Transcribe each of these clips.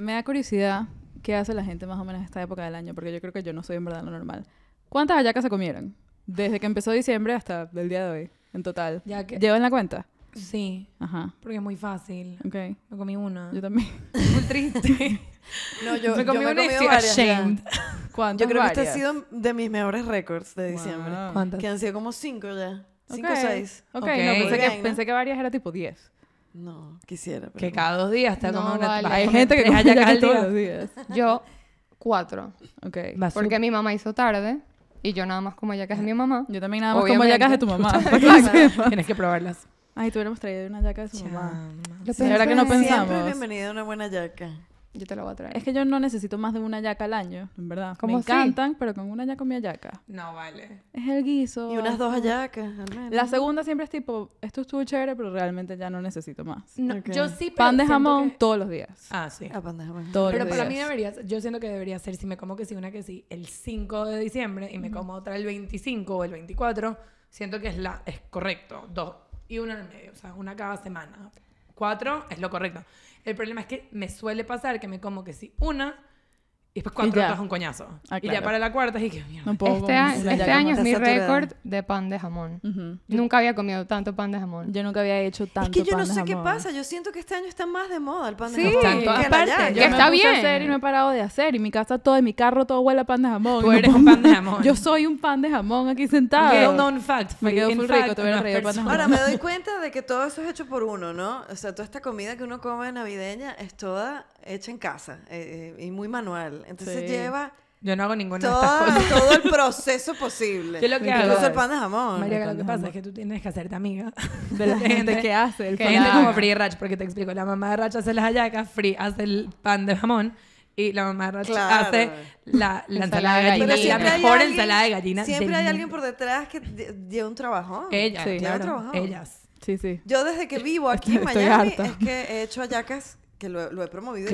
Me da curiosidad qué hace la gente más o menos esta época del año, porque yo creo que yo no soy en verdad lo normal. ¿Cuántas hallacas se comieron? Desde que empezó diciembre hasta el día de hoy, en total. Ya que... ¿Llevan la cuenta? Sí. Ajá. Porque es muy fácil. Ok. Me comí una. Yo también. muy triste. no, yo me comí yo me una y varias, ashamed. ¿Cuántas? Yo creo que este ha sido de mis mejores récords de diciembre. ¿Cuántas? Que han sido como cinco ya. Cinco o seis. Ok, pensé, Que, pensé, que, varias era tipo diez. No, quisiera. Pero... Que cada dos días está ha como una... Hay gente que come yaca todos los días. Yo, cuatro. Ok. Porque mi mamá hizo tarde. Y yo nada más como yacas de mi mamá. Yo también nada más como yacas de tu mamá. Tienes que probarlas. Ay, tuviéramos traído una yaca de su mamá. La verdad que no pensamos. Siempre bienvenida una buena yaca. Yo te la voy a traer. Es que yo no necesito más de una yaca al año, en verdad. Me encantan, pero con una yaca mi yaca No, vale. Es el guiso. Y unas dos yacas al menos. La segunda siempre es tipo, esto estuvo chévere, pero realmente ya no necesito más. No, Yo sí, ah, ah, Pan de jamón todos los días. Ah, sí. pan de jamón. Todos pero para mí debería yo siento que debería ser, si me como que sí, una que sí, el 5 de diciembre y me como otra el 25 o el 24, siento que es la, es correcto. Dos y una en el medio, o sea, una cada semana. Cuatro es lo correcto. El problema es que me suele pasar que me como que si una y después cuatro estás un coñazo. Ah, y ya para la cuarta y que este, este año es mi récord de pan de jamón. Nunca había comido tanto pan de jamón. Yo nunca había hecho tanto pan de jamón. Es que yo no sé qué pasa. Yo siento que este año está más de moda el pan de jamón. Sí, Yo está bien. y no he parado de hacer. Y mi casa todo, en mi carro todo huele a pan de jamón. Tú eres un pan de jamón. yo soy un pan de jamón aquí sentado. fact. Me quedo muy rico. Ahora, me doy cuenta de que todo eso es hecho por uno, ¿no? O sea, toda esta comida que uno come navideña es toda hecha en casa. Eh, eh, y muy manual. Entonces lleva... Yo no hago ninguna Todo el proceso posible. Yo lo que hago. Incluso el pan de jamón. María, lo que pasa es que tú tienes que hacerte amiga de la gente que hace el pan como Free Ratch porque te explico, la mamá de Rach hace las hallacas, Free hace el pan de jamón y la mamá de Rach hace la, ensalada de gallina, la mejor ensalada de gallina. Siempre hay alguien por detrás que lleva un trabajo. Ellas, claro. Ellas. Sí, sí. Yo desde que vivo aquí en Miami es que he hecho hallacas que lo, he promovido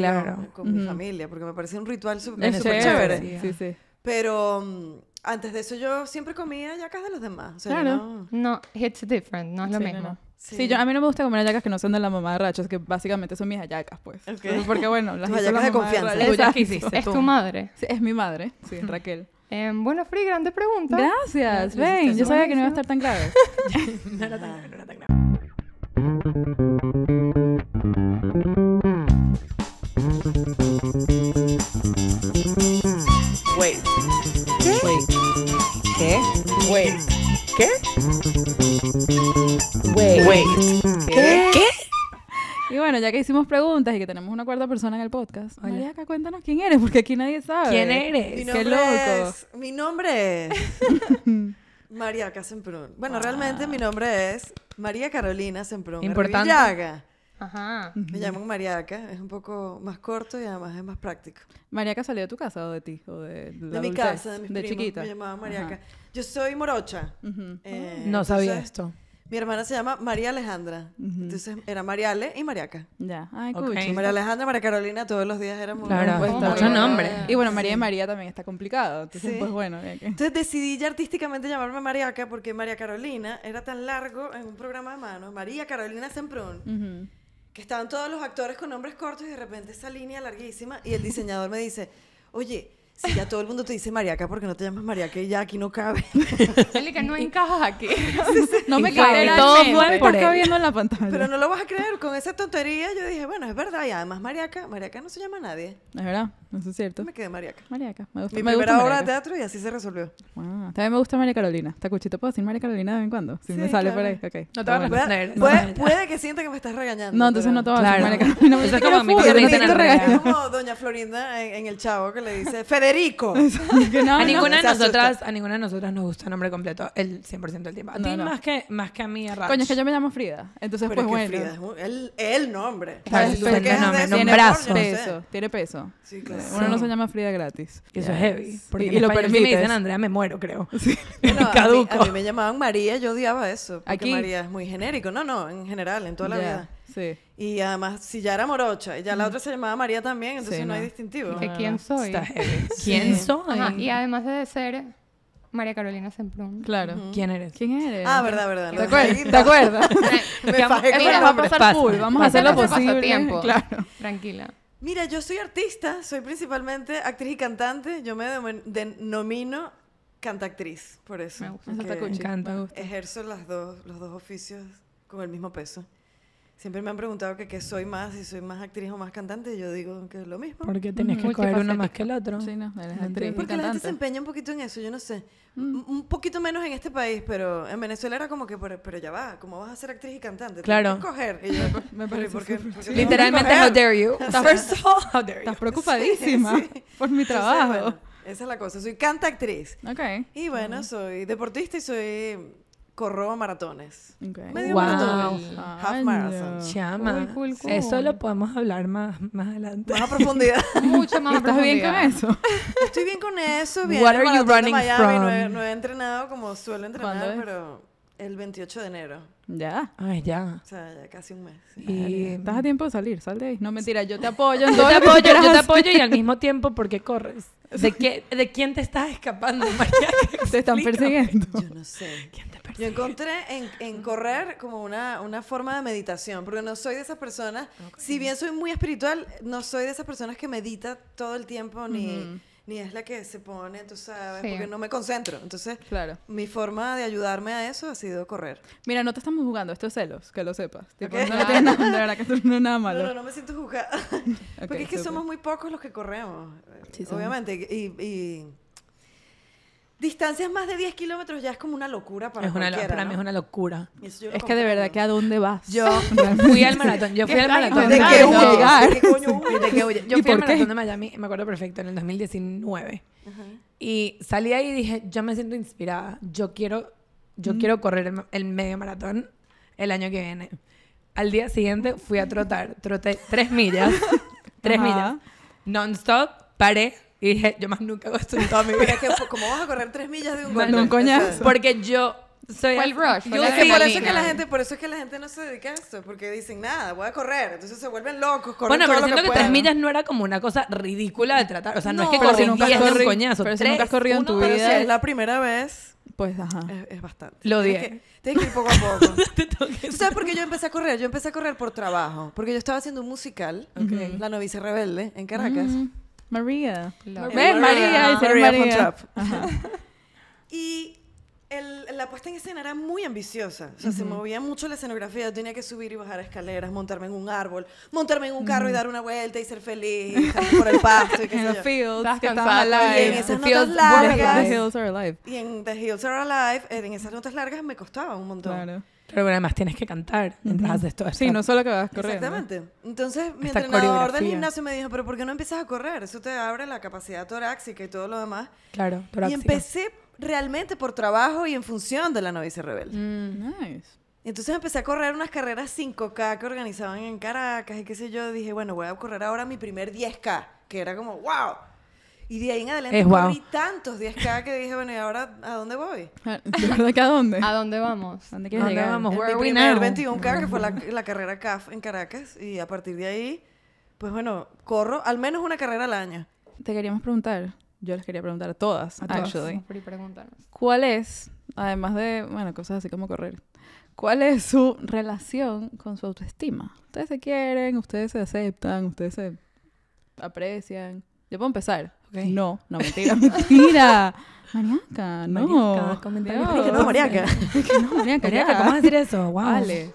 con mi familia, porque me parece un ritual súper chévere. chévere. Sí, sí. Pero mm, antes de eso yo siempre comía yacas de los demás. O claro. No... no, it's different, no es lo mismo. Sí. a mí no me gusta comer ayacas que no son de la mamá de es que básicamente son mis ayacas pues. Okay. Porque bueno, las hallacas de confianza. De es tu madre. Sí, es mi madre, sí, Raquel. Em, bueno, Free, grande pregunta. Gracias, Ven, yo sabía que no iba a estar tan grave. no era tan grave, no era tan grave. ¿Qué? ¿Qué? ¿Qué? Y bueno, ya que hicimos preguntas y que tenemos una cuarta persona en el podcast, María acá cuéntanos quién eres, porque aquí nadie sabe. ¿Quién eres? Qué loco. mi nombre es María Semprún. Bueno, realmente mi nombre es María Carolina Semprún. Importante. Ajá. Me llamo Mariaca, es un poco más corto y además es más práctico. ¿Mariaca salió de tu casa o de ti? de, de mi casa, de mi chiquita. Me llamaba Mariaca. Yo soy morocha. Eh, ah. no sabía esto. Mi hermana se llama María Alejandra. Entonces era Mariale y Mariaca. Ya, ay, María Alejandra, María Carolina, todos los días éramos. Claro, pues, mucho nombre. Y bueno, María y María también está complicado. Entonces, pues bueno. Entonces decidí ya artísticamente llamarme Mariaca porque María Carolina era tan largo en un programa de mano. María Carolina Semprún. Uh que estaban todos los actores con nombres cortos y de repente esa línea larguísima y el diseñador me dice, oye, si ya todo el mundo te dice Mariaca, porque no te llamas Mariaca? Y ya aquí no cabe. que no encajas aquí. No me cabe. Todo fue por cabiendo en la pantalla. Pero no lo vas a creer. Con esa tontería yo dije, bueno, es verdad. Y además Mariaca, Mariaca no se llama a nadie. Es verdad. Eso es cierto. Me quedé mariaca. Mariaca. Me gusta, Mi me primera gusta obra de teatro y así se resolvió. También me gusta María Carolina. ¿Está cuchito? ¿Puedo decir María Carolina de vez en cuando? Si me sale por ahí. Okay. No te vas a responder. Puede, que sienta que me estás regañando. No, entonces no te vas a decir María Carolina. es como mi te Es como Doña Florinda en, El Chavo que le dice Federico. a, ninguna de nosotras, a ninguna de nosotras nos gusta el nombre completo el 100% del tiempo. A ti más, que, más que a mí, a Coño, es que yo me llamo Frida. Entonces, pues bueno. el es el nombre. Tiene peso. Tiene peso. Sí, claro. Uno no se llama Frida gratis. eso es heavy. y, lo permite. me dicen Andrea, me muero, creo. Sí. Caduco. A mí, me llamaban María, yo odiaba eso. Porque Aquí. María es muy genérico. No, no, en general, en toda la vida. Sí. Y además, si ya era morocha y ya la mm. otra se llamaba María también, entonces no. hay distintivo. ¿Quién soy? ¿Quién soy? y además de ser María Carolina Semprún. Claro. ¿Quién eres? ¿Quién eres? Ah, verdad, verdad. ¿Te acuerdas? ¿Te acuerdas? me fajé con pasar full. Vamos a hacer lo posible. Claro. Tranquila. Mira, yo soy artista, soy principalmente actriz y cantante. Yo me denomino cantactriz, por eso. Me gusta, encanta. Ejerzo las dos, los dos oficios con el mismo peso. Siempre me han preguntado que qué soy más, si soy más actriz o más cantante, y yo digo que es lo mismo. Porque tienes que mm, coger uno más que el otro. Sí, no, eres actriz. Porque cantante. la gente se empeña un poquito en eso, yo no sé. Mm. Un poquito menos en este país, pero en Venezuela era como que, pero, ya va, ¿cómo vas a ser actriz y cantante? Claro. Tienes coger. me Literalmente, how dare you. First of Estás preocupadísima por mi trabajo. esa es la cosa, soy actriz Ok. Y bueno, soy deportista y soy corro maratones. Okay. Medio maratón. Half marathon. Chama. Eso lo podemos hablar más, más adelante. Más a profundidad. Mucho más a profundidad. ¿Estás bien con eso? Estoy bien con eso. Bien. What are you running from? No he, entrenado como suelo entrenar, pero el 28 de enero. Ya. Ay, ya. O sea, ya casi un mes. Y estás a tiempo de salir, sal de ahí. No, mentira, yo te apoyo. yo te apoyo, yo te apoyo y al mismo tiempo, ¿por qué corres? ¿De, qué, ¿De quién te estás escapando, María? Te están persiguiendo. Yo no sé. ¿Quién te yo encontré en, correr como una, una, forma de meditación, porque no soy de esas personas, si bien soy muy espiritual, no soy de esas personas que medita todo el tiempo ni... ni es la que se pone, tú sabes, porque no me concentro. Entonces, claro. mi forma de ayudarme a eso ha sido correr. Mira, no te estamos jugando, esto es celos, que lo sepas. no, te de verdad que esto no es nada malo. No, no, me siento jugada. porque es que somos muy pocos los que corremos, obviamente. y Distancias más de 10 kilómetros ya es como una locura para Para mí es una locura. Es que de verdad que a dónde vas. Yo fui al maratón. Yo fui al maratón. ¿De, Yo fui al maratón de Miami, me acuerdo perfecto, en el 2019. Y salí ahí y dije, yo me siento inspirada. Yo quiero, yo mm. quiero correr el, medio maratón el año que viene. Al día siguiente fui a trotar. Troté tres millas. tres millas. Non-stop. Paré y dije, yo más nunca he esto en toda mi vida. que, ¿cómo vas a correr tres millas de un golpe? No, un coñazo. Porque yo soy... el rush. yo, por, eso es que la gente, por eso es que la gente no se dedica a esto. Porque dicen, nada, voy a correr. Entonces se vuelven locos, Bueno, todo pero siento que, que tres millas no era como una cosa ridícula de tratar. O sea, no, es que corrí nunca diez un coñazo. Pero si tres, nunca has corrido en tu vida... si es la primera vez... Pues, ajá. Es, bastante. Lo dije. Tienes que ir poco a poco. sabes por qué yo empecé a correr? Yo empecé a correr por trabajo. Porque yo estaba haciendo un musical, okay. La novicia rebelde, en Caracas. Mm. María. María. María. María. María. Y el, la puesta en escena era muy ambiciosa. O sea, se movía mucho la escenografía. tenía que subir y bajar escaleras, montarme en un árbol, montarme en un carro y dar una vuelta y ser feliz, por el pasto y qué sé yo. Y en esas notas largas. The hills are alive. Y en The Hills Are Alive, eh, en esas notas largas me costaba un montón. Claro pero además tienes que cantar esto. Sí, no solo que vas correr. Exactamente. Entonces, mi entrenador del gimnasio me dijo, pero ¿por qué no empiezas a correr? Eso te abre la capacidad torácica y todo lo demás. Claro, torácica. Y empecé realmente por trabajo y en función de la novicia rebelde. Mm, nice. Entonces empecé a correr unas carreras 5K que organizaban en Caracas y qué sé yo. Dije, bueno, voy a correr ahora mi primer 10K, que era como, wow. Y de ahí en adelante es tantos días cada que dije, bueno, ¿y ahora a dónde voy? ¿De verdad que a dónde? ¿A dónde vamos? ¿Dónde quieres ¿A dónde llegar? vamos? En Where mi primer 21K, que fue la, la, carrera CAF en Caracas. Y a partir de ahí, pues bueno, corro al menos una carrera al año. Te queríamos preguntar, yo les quería preguntar a todas, a todas. ¿Cuál es, además de, bueno, cosas así como correr, ¿Cuál es su relación con su autoestima? ¿Ustedes se quieren? ¿Ustedes se aceptan? ¿Ustedes se aprecian? Yo puedo empezar. No, no, mentira, mentira. Mariaca, no. Mariaca, no, no, ¿cómo vas a decir eso? Wow. Vale.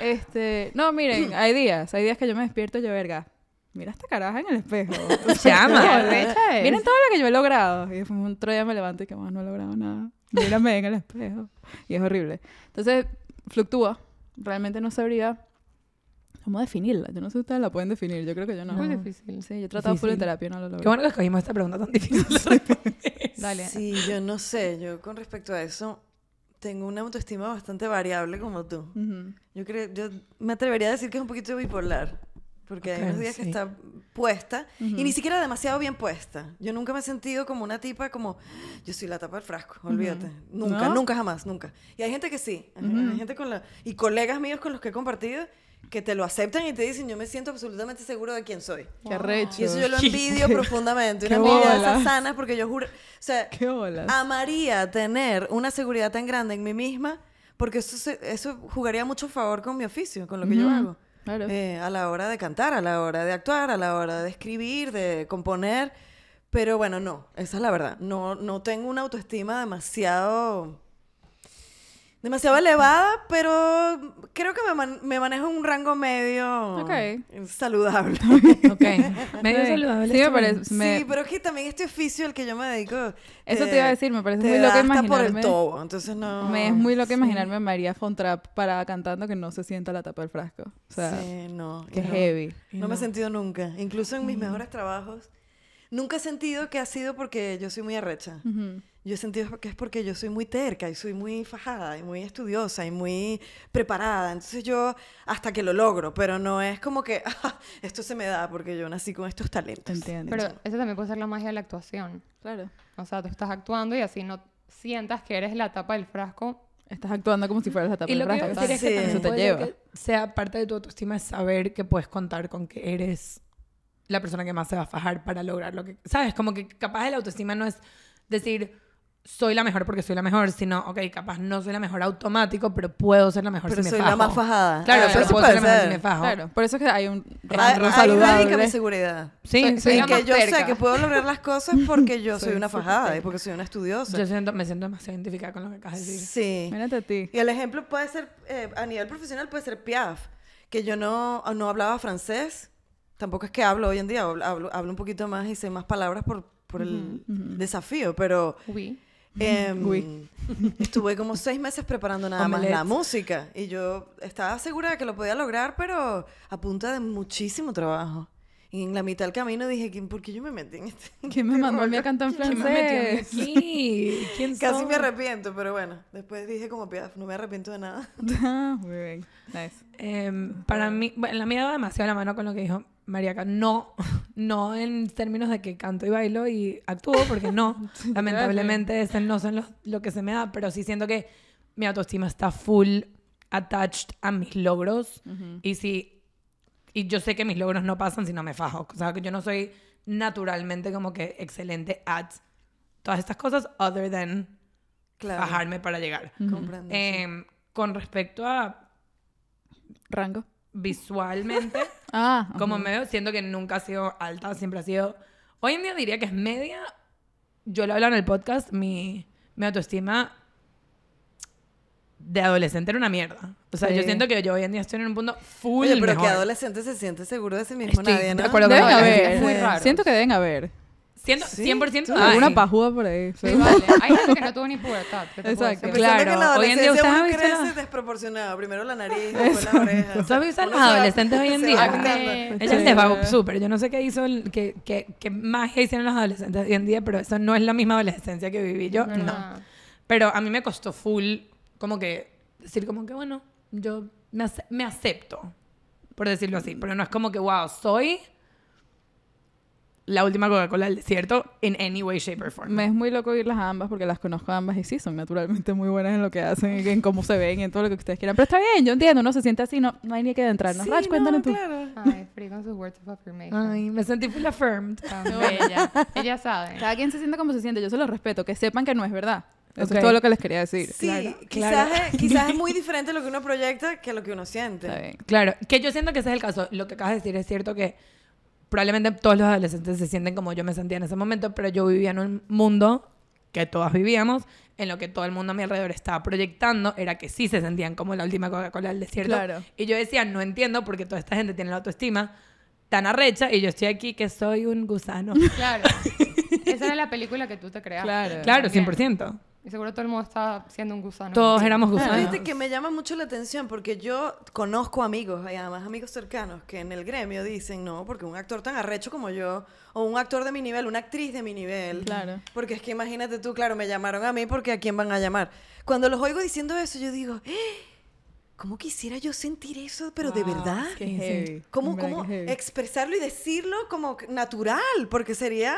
Este, no, miren, hay días, hay días que yo me despierto y yo, verga, mira esta caraja en el espejo. Llama. Miren todo lo que yo he logrado. Y después otro día me levanto y que más no he logrado nada. Mírame en el espejo. Y es horrible. Entonces, fluctúa. Realmente no sabría ¿Cómo definirla? Yo no sé si ustedes la pueden definir, yo creo que yo no. Muy difícil. Sí, yo he tratado full de terapia, no lo logré. Qué bueno que escogimos esta pregunta tan difícil Dale. Sí, yo no sé, yo con respecto a eso tengo una autoestima bastante variable como tú. Yo creo, yo me atrevería a decir que es un poquito bipolar. Porque hay unos días que está puesta y ni siquiera demasiado bien puesta. Yo nunca me he sentido como una tipa como, yo soy la tapa del frasco, olvídate. Nunca, nunca jamás, nunca. Y hay gente que sí, hay gente con la... Y colegas míos con los que he compartido que te lo aceptan y te dicen, yo me siento absolutamente seguro de quién soy. Qué recho. Y eso yo lo envidio profundamente. Una envidia de esas sanas porque yo juro, o sea, amaría tener una seguridad tan grande en mí misma porque eso, eso jugaría mucho favor con mi oficio, con lo que yo hago. Claro. Eh, a la hora de cantar, a la hora de actuar, a la hora de escribir, de componer. Pero bueno, no, esa es la verdad. No, no tengo una autoestima demasiado demasiado elevada, pero creo que me, manejo un rango medio saludable. Medio saludable. Sí, me parece, sí, pero es que también este oficio al que yo me dedico. Eso te, iba a decir, me parece muy loco imaginarme. por el tobo. entonces Me es muy loco que imaginarme a María Fontrap para cantando que no se sienta la tapa del frasco. sí, no. Que heavy. No, me he sentido nunca. Incluso en mis mm. mejores trabajos Nunca he sentido que ha sido porque yo soy muy arrecha. Yo he sentido que es porque yo soy muy terca y soy muy fajada y muy estudiosa y muy preparada. Entonces yo hasta que lo logro, pero no es como que ah, esto se me da porque yo nací con estos talentos. Pero eso también puede ser la magia de la actuación. Claro. O sea, tú estás actuando y así no sientas que eres la tapa del frasco. Estás actuando como si fueras la tapa del frasco. Y lo que, que sí. eso te lleva. sea parte de tu autoestima es saber que puedes contar con que eres la persona que más se va a fajar para lograr lo que, ¿sabes? Como que capaz la autoestima no es decir, soy la mejor porque soy la mejor, sino, ok, capaz no soy la mejor automático, pero puedo ser la mejor si me fajo. Pero soy la más fajada. Claro, ah, pero puedo ser si me fajo. por eso es que hay un rango saludable. Hay seguridad. Sí, o sea, sí. que yo sé que puedo lograr las cosas porque yo soy, una fajada y porque soy una estudiosa. Yo me siento más identificada con lo que acabas de decir. Sí. Mírate a ti. Y el ejemplo puede ser, eh, a nivel profesional puede ser Piaf, que yo no, no hablaba francés tampoco es que hablo hoy en día, hablo, hablo un poquito más y sé más palabras por, por el desafío, pero... Em, estuve como seis meses preparando nada más la música y yo estaba segura de que lo podía lograr, pero a punta de muchísimo trabajo. Y en la mitad del camino dije, ¿por qué yo me metí en este? ¿Quién me este mandó a cantar en francés? ¿Quién me este Casi me arrepiento, pero bueno. Después dije como, piedad no me arrepiento de nada. Ah, muy bien. Nice. Em, para mí, bueno, la mía va demasiado la mano con lo que dijo Mariaca, no, no en términos de que canto y bailo y actúo, porque no, lamentablemente ese no son lo que se me da, pero sí siento que mi autoestima está full attached a mis logros y si, y yo sé que mis logros no pasan si no me fajo, o sea, que yo no soy naturalmente como que excelente at todas estas cosas other than bajarme para llegar. Em, con respecto a... Rango. Visualmente. Ah, Como medio siento que nunca ha sido alta, siempre ha sido. Hoy en día diría que es media. Yo lo hablado en el podcast, mi, mi autoestima de adolescente era una mierda. O sea, yo siento que yo hoy en día estoy en un punto full pero que adolescente se siente seguro de sí mismo nadie, ¿no? Deben haber. Es muy raro. Siento que deben haber. 100% 100%. Sí, alguna pajuda por ahí. Sí, vale. Hay gente que no tuvo ni pubertad. Exacto. Claro. Hoy en día usan... han visto. crece desproporcionado. Primero la nariz, después la oreja. visto a los adolescentes hoy en día? Ella se va súper. Yo no sé qué hizo, qué, qué magia hicieron los adolescentes hoy en día, pero eso no es la misma adolescencia que viví yo. No. Pero a mí me costó full, como que, decir como que, bueno, yo me acepto, por decirlo así. Pero no es como que, wow, soy la última Coca-Cola cierto. en any way, shape or form. Me es muy loco oírlas ambas porque las conozco ambas y sí, son naturalmente muy buenas en lo que hacen, en cómo se ven, en todo lo que ustedes quieran. Pero está bien, yo entiendo, uno se siente así, no, no hay ni que adentrarnos. Sí, cuéntanos tú. Claro. Ay, Ay, me sentí full affirmed. ella, sabe. Cada quien se siente como se siente, yo se lo respeto, que sepan que no es verdad. Eso es todo lo que les quería decir. Sí, quizás, quizás, Es, muy diferente lo que uno proyecta que lo que uno siente. Claro, que yo siento que ese es el caso. Lo que acabas de decir es cierto que probablemente todos los adolescentes se sienten como yo me sentía en ese momento, pero yo vivía en un mundo que todas vivíamos, en lo que todo el mundo a mi alrededor estaba proyectando, era que sí se sentían como la última Coca-Cola del desierto. Y yo decía, no entiendo porque toda esta gente tiene la autoestima tan arrecha y yo estoy aquí que soy un gusano. Claro. Esa era la película que tú te creaste. Claro, claro 100%. Y seguro todo el mundo está siendo un gusano. Todos éramos gusanos. Viste que me llama mucho la atención porque yo conozco amigos, hay además amigos cercanos, que en el gremio dicen, no, porque un actor tan arrecho como yo, o un actor de mi nivel, una actriz de mi nivel. Claro. Porque es que imagínate tú, claro, me llamaron a mí porque a quién van a llamar. Cuando los oigo diciendo eso, yo digo, ¡Eh! ¿Cómo quisiera yo sentir eso? Pero de verdad. Qué ¿Cómo, cómo expresarlo y decirlo como natural? Porque sería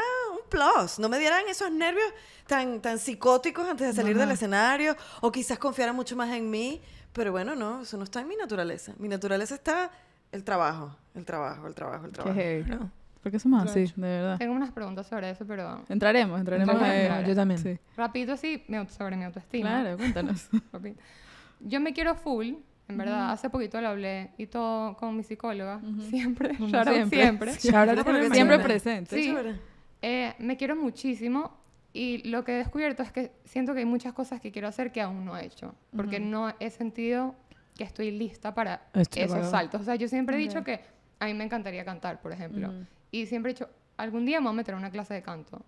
plus. No me dieran esos nervios tan, tan psicóticos antes de salir del escenario o quizás confiaran mucho más en mí. Pero bueno, no, eso no está en mi naturaleza. Mi naturaleza está el trabajo, el trabajo, el trabajo, el trabajo. Qué No. Porque somos así, de verdad. Tengo unas preguntas sobre eso, pero... Entraremos, entraremos. Yo también. Sí. Rapidito así, sobre mi autoestima. Claro, cuéntanos. Yo me quiero full, en verdad, hace poquito lo hablé y todo con mi psicóloga, siempre, siempre, siempre, siempre presente. Sí. Eh, me quiero muchísimo y lo que he descubierto es que siento que hay muchas cosas que quiero hacer que aún no he hecho, porque no he sentido que estoy lista para esos saltos. O sea, yo siempre he dicho que a mí me encantaría cantar, por ejemplo, y siempre he dicho, algún día me voy a meter a una clase de canto.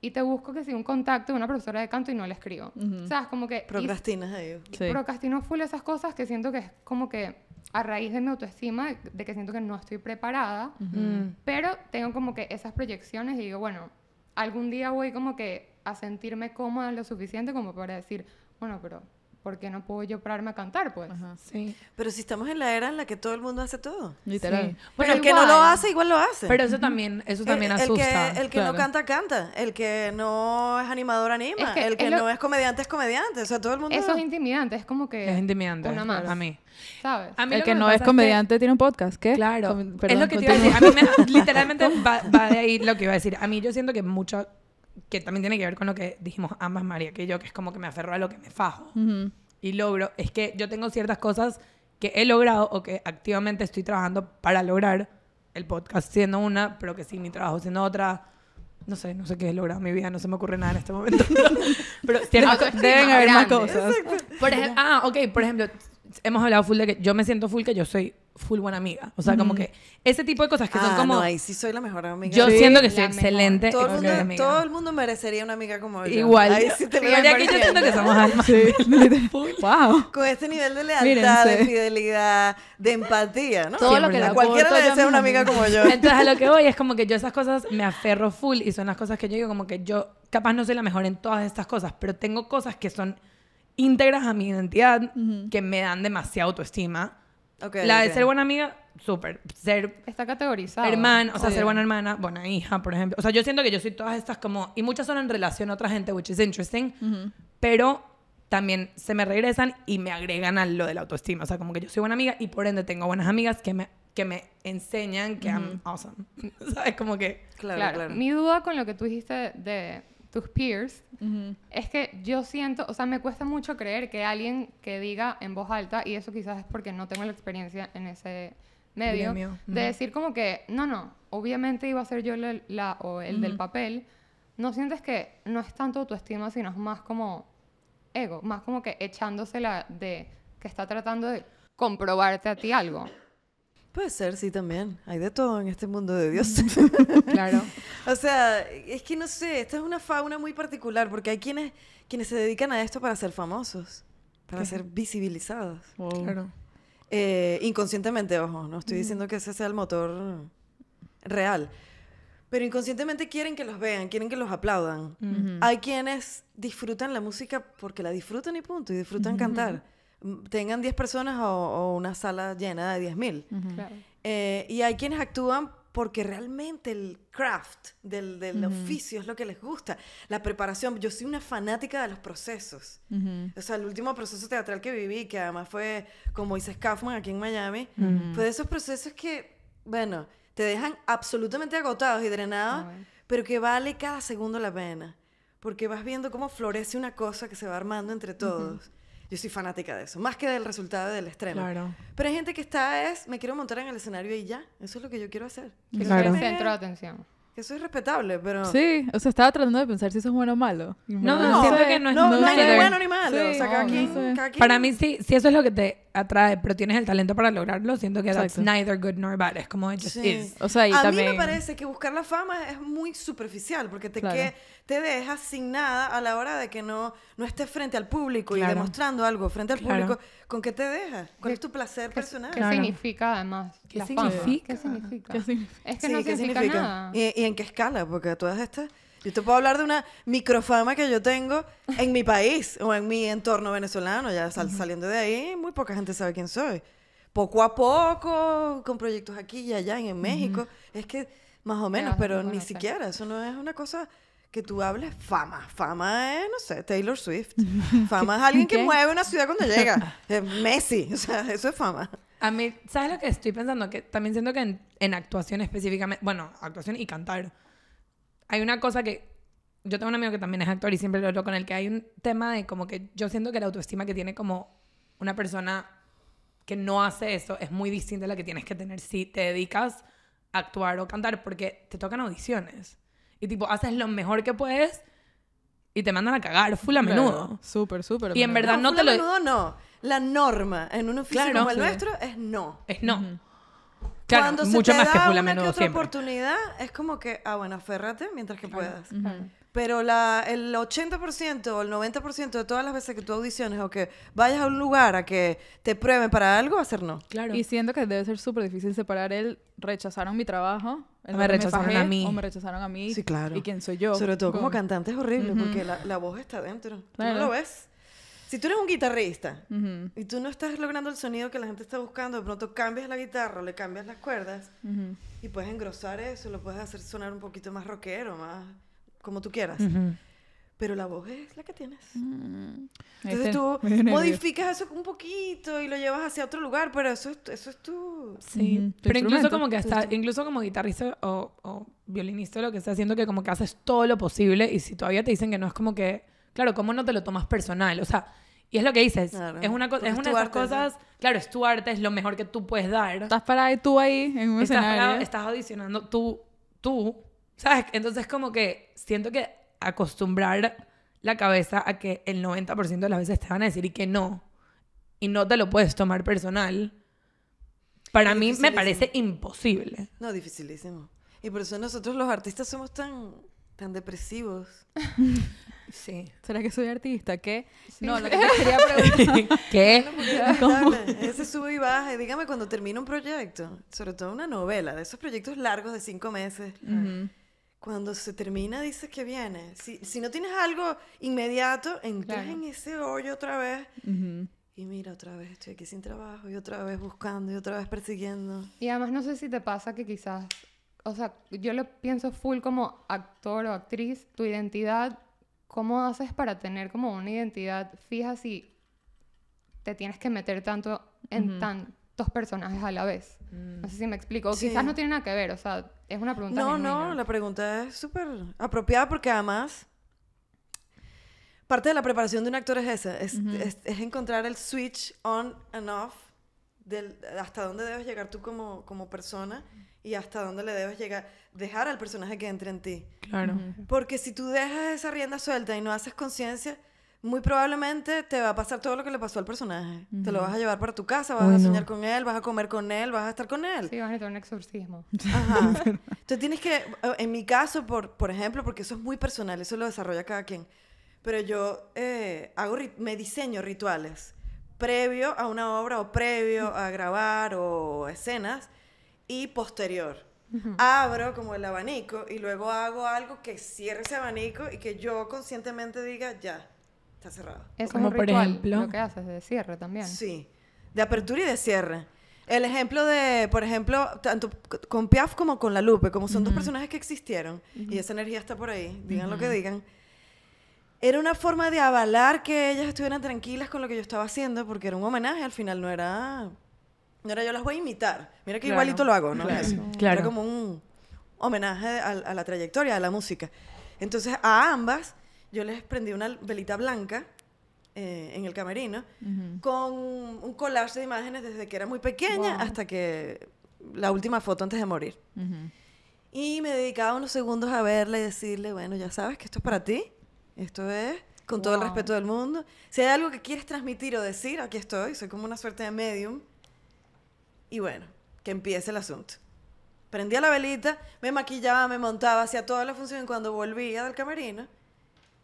Y te busco que si un contacto de una profesora de canto y no le escribo. sabes O sea, es como que... Procrastinas a ellos. Procrastino full esas cosas que siento que es como que a raíz de mi autoestima, de que siento que no estoy preparada, mm. pero tengo como que esas proyecciones y digo, bueno, algún día voy como que a sentirme cómoda lo suficiente como para decir, bueno, pero porque no puedo yo pararme a cantar, pues. Sí. Pero si estamos en la era en la que todo el mundo hace todo. Literal. Bueno, el que no lo hace, igual lo hace. Pero eso también, eso también asusta. el que no canta, canta. El que no es animador, anima. el que no es comediante, es comediante. O sea, todo el mundo... Eso es intimidante, es como que... Es intimidante. Una más. A mí. ¿Sabes? el que, no es comediante tiene un podcast, ¿qué? Claro. es lo que te a mí literalmente va, a de ahí lo que iba a decir. A mí yo siento que mucho que también tiene que ver con lo que dijimos ambas, María, que yo, que es como que me aferro a lo que me fajo y logro, es que yo tengo ciertas cosas que he logrado o que activamente estoy trabajando para lograr el podcast siendo una, pero que sí, mi trabajo siendo otra. No sé, no sé qué he logrado en mi vida, no se me ocurre nada en este momento. pero deben haber más cosas. Por ah, ok, por ejemplo, hemos hablado full de que yo me siento full que yo soy full buena amiga. O sea, como que ese tipo de cosas que son ah, como. No, sí soy la mejor amiga. Yo siento que soy excelente. Todo el, mundo, merecería una amiga como yo. Igual. sí te yo siento que somos almas. Sí. wow. Con este nivel de lealtad, de fidelidad, de empatía, ¿no? Todo lo que la, cualquiera le desea una amiga como yo. Entonces, a lo que voy es como que yo esas cosas me aferro full y son las cosas que yo digo, como que yo capaz no soy la mejor en todas estas cosas, pero tengo cosas que son íntegras a mi identidad que me dan demasiada autoestima. la de ser buena amiga, súper. Ser. Está categorizada. Hermana, o sea, ser buena hermana, buena hija, por ejemplo. O sea, yo siento que yo soy todas estas como. Y muchas son en relación a otra gente, which is interesting. Pero también se me regresan y me agregan a lo de la autoestima. O sea, como que yo soy buena amiga y por ende tengo buenas amigas que me, que me enseñan que uh awesome. I'm awesome. ¿Sabes? Como que. claro. Mi duda con lo que tú dijiste de tus peers, es que yo siento, o sea, me cuesta mucho creer que alguien que diga en voz alta, y eso quizás es porque no tengo la experiencia en ese medio, de decir como que, no, no, obviamente iba a ser yo la, o el del papel, no sientes que no es tanto tu autoestima, sino es más como ego, más como que echándosela de que está tratando de comprobarte a ti algo. Puede ser, sí, también. Hay de todo en este mundo de Dios. Claro. o sea, es que no sé, esta es una fauna muy particular porque hay quienes, quienes se dedican a esto para ser famosos, para ser visibilizados. Claro. Eh, inconscientemente, ojo, no estoy diciendo que ese sea el motor real. Pero inconscientemente quieren que los vean, quieren que los aplaudan. Hay quienes disfrutan la música porque la disfrutan y punto, y disfrutan cantar. Mm, tengan 10 personas o, una sala llena de 10.000. claro. Eh, y hay quienes actúan porque realmente el craft del, oficio es lo que les gusta. La preparación, yo soy una fanática de los procesos. O sea, el último proceso teatral que viví, que además fue como hice Kaufman aquí en Miami, pues fue de esos procesos que, bueno, te dejan absolutamente agotados y drenados, pero que vale cada segundo la pena, porque vas viendo cómo florece una cosa que se va armando entre todos. Yo soy fanática de eso, más que del resultado del estreno. Claro. Pero hay gente que está es, me quiero montar en el escenario y ya, eso es lo que yo quiero hacer. Eso es el centro de atención. Eso es respetable, pero... Sí, o sea, estaba tratando de pensar si eso es bueno o malo. No, no, no no es... bueno ni malo. o sea, Para mí sí, si eso es lo que te atrae, pero tienes el talento para lograrlo, siento que es neither good nor bad. Es como it just is. O sea, a mí me parece que buscar la fama es muy superficial porque te, que, te dejas sin nada a la hora de que no, no estés frente al público y demostrando algo frente al público. ¿Con qué te dejas? ¿Cuál es tu placer personal? ¿Qué significa además? ¿Qué significa? ¿Qué significa? Es que no significa, nada. ¿Y en qué escala? Porque todas estas yo te puedo hablar de una microfama que yo tengo en mi país o en mi entorno venezolano. Ya saliendo de ahí, muy poca gente sabe quién soy. Poco a poco, con proyectos aquí y allá en, México. Es que más o menos, pero ni siquiera. Eso no es una cosa que tú hables fama. Fama es, no sé, Taylor Swift. Fama es alguien que mueve una ciudad cuando llega. Es Messi. O sea, eso es fama. A mí, ¿sabes lo que estoy pensando? Que también siento que en, en actuación específicamente, bueno, actuación y cantar hay una cosa que yo tengo un amigo que también es actor y siempre lo hablo con él, que hay un tema de como que yo siento que la autoestima que tiene como una persona que no hace eso es muy distinta a la que tienes que tener si te dedicas a actuar o cantar, porque te tocan audiciones. Y tipo, haces lo mejor que puedes y te mandan a cagar full a menudo. súper, súper. Y en verdad no, te lo... A menudo no. La norma en un oficio como el nuestro es no. Es no. Cuando se te da una otra oportunidad, es como que, ah, bueno, aférrate mientras que puedas. Pero la, el 80% o el 90% de todas las veces que tú audiciones o que vayas a un lugar a que te prueben para algo, hacer no. Claro. Y siendo que debe ser súper difícil separar el rechazaron mi trabajo, el me rechazaron a mí. o me rechazaron a mí. Y quién soy yo. Sobre todo como cantante es horrible porque la, voz está dentro. no lo ves si tú eres un guitarrista y tú no estás logrando el sonido que la gente está buscando, de pronto cambias la guitarra, le cambias las cuerdas y puedes engrosar eso, lo puedes hacer sonar un poquito más rockero, más como tú quieras. Pero la voz es la que tienes. Mm. Entonces este tú modificas eso un poquito y lo llevas hacia otro lugar, pero eso es, eso es tu. Sí, pero incluso como que hasta, incluso como guitarrista o, violinista, lo que estás haciendo, que como que haces todo lo posible y si todavía te dicen que no es como que claro, ¿cómo no te lo tomas personal? O sea, y es lo que dices. es una, es de esas cosas. Claro, es tu arte, es lo mejor que tú puedes dar. Estás parada y tú ahí en un estás escenario. estás audicionando tú, tú. ¿Sabes? Entonces, como que siento que acostumbrar la cabeza a que el 90% de las veces te van a decir y que no. Y no te lo puedes tomar personal. Para mí me parece imposible. No, dificilísimo. Y por eso nosotros los artistas somos tan Tan depresivos. sí. ¿Será que soy artista? ¿Qué? No, lo que te quería preguntar. ¿Qué? ¿Cómo? Ese sube y baja. dígame, cuando termina un proyecto, sobre todo una novela, de esos proyectos largos de cinco meses, cuando se termina, dices que viene. Si, si no tienes algo inmediato, entras en ese hoyo otra vez. Y mira, otra vez estoy aquí sin trabajo, y otra vez buscando, y otra vez persiguiendo. Y además no sé si te pasa que quizás o sea, yo lo pienso full como actor o actriz, tu identidad, ¿cómo haces para tener como una identidad fija si te tienes que meter tanto en tantos personajes a la vez? Mm. No sé si me explico, o quizás no tiene nada que ver, o sea, es una pregunta. No, no, la pregunta es súper apropiada porque además parte de la preparación de un actor es esa, es, encontrar el switch on and off del, hasta dónde debes llegar tú como, como persona y hasta dónde le debes llegar, dejar al personaje que entre en ti. Claro. Porque si tú dejas esa rienda suelta y no haces conciencia, muy probablemente te va a pasar todo lo que le pasó al personaje. Te lo vas a llevar para tu casa, vas a soñar con él, vas a comer con él, vas a estar con él. Sí, vas a necesitar un exorcismo. Ajá. Entonces tienes que, eh, en mi caso, por, por ejemplo, porque eso es muy personal, eso lo desarrolla cada quien, pero yo eh, hago me diseño rituales previo a una obra o previo a grabar o escenas y posterior. Abro como el abanico y luego hago algo que cierre ese abanico y que yo conscientemente diga, ya, está cerrado. Es como por ejemplo lo que haces de cierre también. Sí, de apertura y de cierre. El ejemplo de, por ejemplo, tanto con Piaf como con La Lupe, como son dos personajes que existieron y esa energía está por ahí, digan lo que digan era una forma de avalar que ellas estuvieran tranquilas con lo que yo estaba haciendo, porque era un homenaje, al final no era Mira, yo las voy a imitar. Mira que igualito lo hago, ¿no? Claro. claro. Era como un homenaje a, la trayectoria a la música. Entonces, a ambas, yo les prendí una velita blanca eh, en el camerino con un collage de imágenes desde que era muy pequeña hasta que la última foto antes de morir. Y me dedicaba unos segundos a verla y decirle, bueno, ya sabes que esto es para ti, esto es con todo el respeto del mundo. Si hay algo que quieres transmitir o decir, aquí estoy, soy como una suerte de medium y bueno, que empiece el asunto. Prendía la velita, me maquillaba, me montaba, hacía toda la función. Cuando volvía del camerino,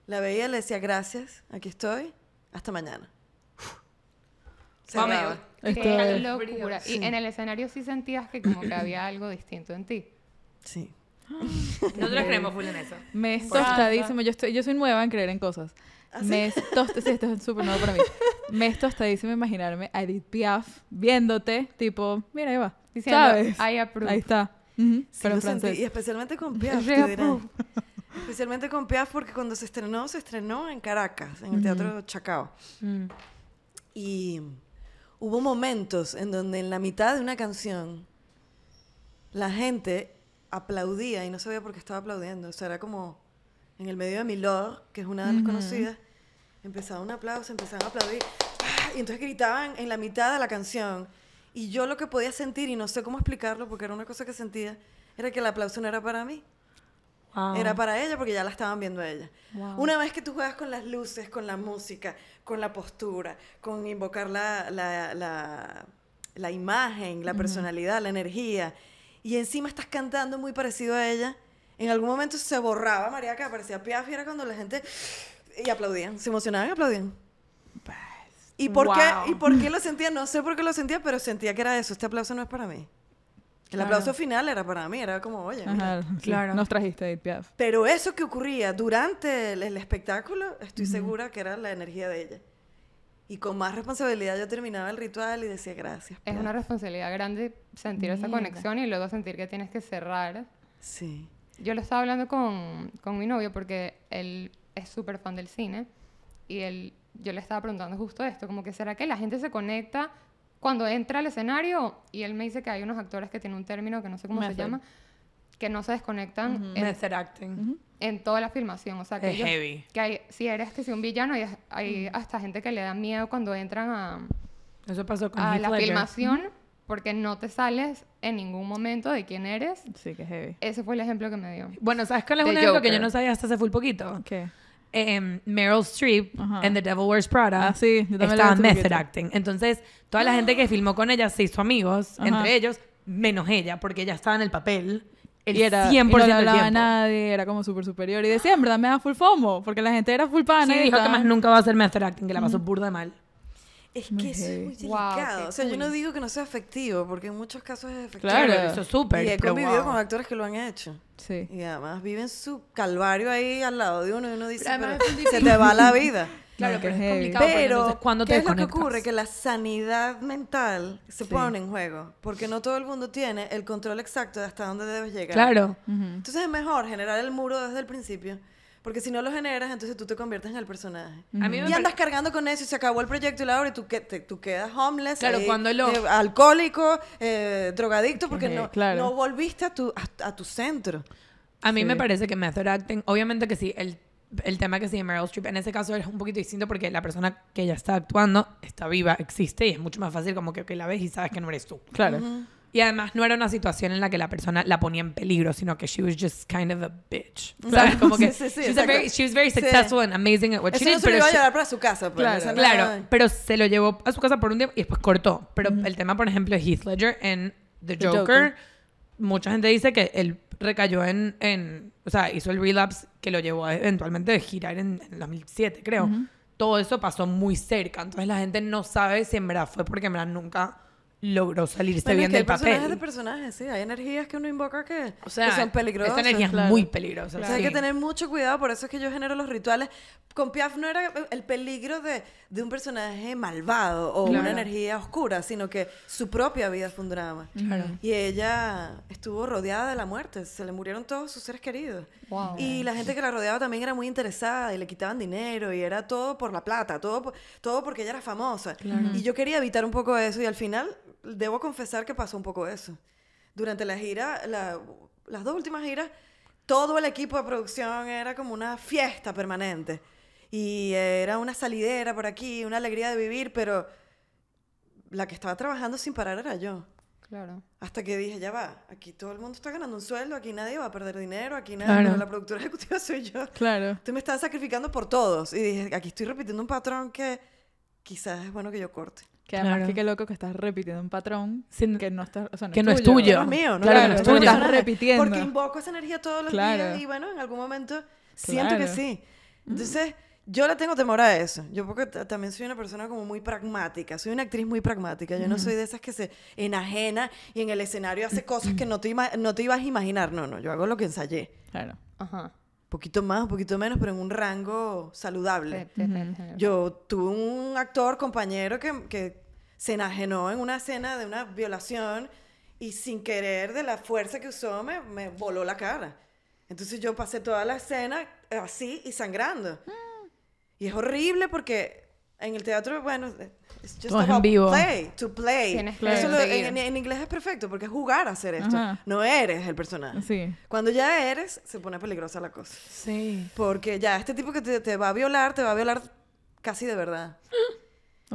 la veía y le decía gracias, aquí estoy, hasta mañana. se Qué locura. Y en el escenario sí sentías que como que había algo distinto en ti. Sí. Ah. Nosotros creemos full en eso. Me es Yo, estoy, yo soy nueva en creer en cosas. ¿Ah, Me sí, esto es súper nuevo para mí. Me es tostadísimo imaginarme a Edith Piaf viéndote, tipo, mira, ahí va. Diciendo, ¿sabes? Ahí está. pero y especialmente con Piaf, Especialmente con Piaf porque cuando se estrenó, se estrenó en Caracas, en el Teatro Chacao. Mm. Y hubo momentos en donde en la mitad de una canción la gente aplaudía y no sabía por qué estaba aplaudiendo. O sea, era como en el medio de mi Milord, que es una de las conocidas, empezaba un aplauso, empezaban a aplaudir, ah, y entonces gritaban en la mitad de la canción. Y yo lo que podía sentir, y no sé cómo explicarlo, porque era una cosa que sentía, era que el aplauso no era para mí. Era para ella porque ya la estaban viendo a ella. Una vez que tú juegas con las luces, con la música, con la postura, con invocar la, imagen, la personalidad, la energía, y encima estás cantando muy parecido a ella, en algún momento se borraba María que aparecía Piaf y era cuando la gente y aplaudían, se emocionaban y aplaudían. ¿Y por, qué, ¿Y por qué lo sentía? No sé por qué lo sentía, pero sentía que era eso. Este aplauso no es para mí. El aplauso final era para mí, era como, oye, claro. nos trajiste de Piaf. Pero eso que ocurría durante el, espectáculo, estoy segura que era la energía de ella. Y con más responsabilidad yo terminaba el ritual y decía gracias. Es una responsabilidad grande sentir esa conexión y luego sentir que tienes que cerrar. Sí. Yo lo estaba hablando con, mi novio porque él es súper fan del cine y él, yo le estaba preguntando justo esto, como que será que la gente se conecta cuando entra al escenario y él me dice que hay unos actores que tienen un término que no sé cómo se llama, que no se desconectan. en, acting. En toda la filmación, o sea que... si eres que este, si un villano, hay, hay hasta gente que le da miedo cuando entran a... la filmación porque no te sales en ningún momento de quién eres. Sí, que heavy. Ese fue el ejemplo que me dio. Bueno, ¿sabes cuál es un ejemplo que yo no sabía hasta hace full poquito? ¿Qué? Em, Meryl Streep en The Devil Wears Prada ah, sí, estaba method acting. Entonces, toda la gente que filmó con ella se hizo amigos, entre ellos, menos ella, porque ella estaba en el papel. El y era, 100% no hablaba a nadie, era como súper superior. Y decía, en verdad me da full FOMO, porque la gente era full pana. y dijo que más nunca va a hacer method acting, que la pasó burda de mal. Es que eso es muy delicado. o sea, yo no digo que no sea afectivo, porque en muchos casos es efectivo Claro, eso es súper. Y he convivido con actores que lo han hecho. Sí. Y además viven su calvario ahí al lado de uno y uno dice, se te va la vida. Claro, pero es complicado. Pero, cuando es lo que ocurre? Que la sanidad mental se pone en juego. Porque no todo el mundo tiene el control exacto de hasta dónde debes llegar. Claro. Entonces es mejor generar el muro desde el principio porque si no lo generas, entonces tú te conviertes en el personaje. y andas cargando con eso y se acabó el proyecto y la obra y tú, tú quedas homeless, claro, eh, cuando eh, alcohólico, eh, drogadicto, porque no, volviste a tu, a, tu centro. A mí me parece que method acting, obviamente que sí, el, el tema que sigue Meryl Streep en ese caso es un poquito distinto porque la persona que ya está actuando está viva, existe y es mucho más fácil como que, la ves y sabes que no eres tú. Claro. Y además no era una situación en la que la persona la ponía en peligro, sino que she was just kind of a bitch. ¿Sabes? Como que sí, sí, sí, she was very successful and amazing at what she did. Se lo iba a llevar para su casa. Pues, claro, claro pero se lo llevó a su casa por un día y después cortó. Pero el tema, por ejemplo, de Heath Ledger en The Joker, mucha gente dice que él recayó en, en, o sea, hizo el relapse que lo llevó eventualmente a girar en, 2007, creo. Todo eso pasó muy cerca, entonces la gente no sabe si en verdad fue porque en verdad nunca logró salirse bueno, bien que hay personajes de personajes, sí. Hay energías que uno invoca que, sea, son peligrosas. Esta energía es muy peligrosa. O sea, hay que tener mucho cuidado. Por eso es que yo genero los rituales. Con Piaf no era el peligro de, de un personaje malvado o una energía oscura, sino que su propia vida fue un drama. Y ella estuvo rodeada de la muerte. Se le murieron todos sus seres queridos. Y la gente que la rodeaba también era muy interesada y le quitaban dinero y era todo por la plata, todo, todo porque ella era famosa. Y yo quería evitar un poco eso y al final debo confesar que pasó un poco eso. Durante la gira, las dos últimas giras, todo el equipo de producción era como una fiesta permanente. Y era una salidera por aquí, una alegría de vivir, pero la que estaba trabajando sin parar era yo. Claro. Hasta que dije, ya va, aquí todo el mundo está ganando un sueldo, aquí nadie va a perder dinero, aquí nadie, la productora ejecutiva soy yo. Claro. Tú me estás sacrificando por todos. Y dije, aquí estoy repitiendo un patrón que quizás es bueno que yo corte. Que además que qué loco que estás repitiendo un patrón Sin... que no, no es tuyo. es tuyo. No es claro, no es tuyo. Estás porque repitiendo. Porque invoco esa energía todos los días y bueno, en algún momento siento que sí. Mm. Entonces, yo le tengo temor a eso. Yo porque también soy una persona como muy pragmática. Soy una actriz muy pragmática. Yo no mm. soy de esas que se enajena y en el escenario hace cosas que no te, no te ibas a imaginar. No, no, yo hago lo que ensayé. Claro. Ajá poquito más, un poquito menos, pero en un rango saludable. Yo tuve un actor, compañero, que se enajenó en una escena de una violación y sin querer de la fuerza que usó me, me voló la cara. Entonces yo pasé toda la escena así y sangrando. Y es horrible porque en el teatro, bueno, es just en vivo. play, to play. en, inglés es perfecto porque es jugar a hacer esto. No eres el personaje. Sí. Cuando ya eres, se pone peligrosa la cosa. Sí. Porque ya este tipo que te, te va a violar, te va a violar casi de verdad.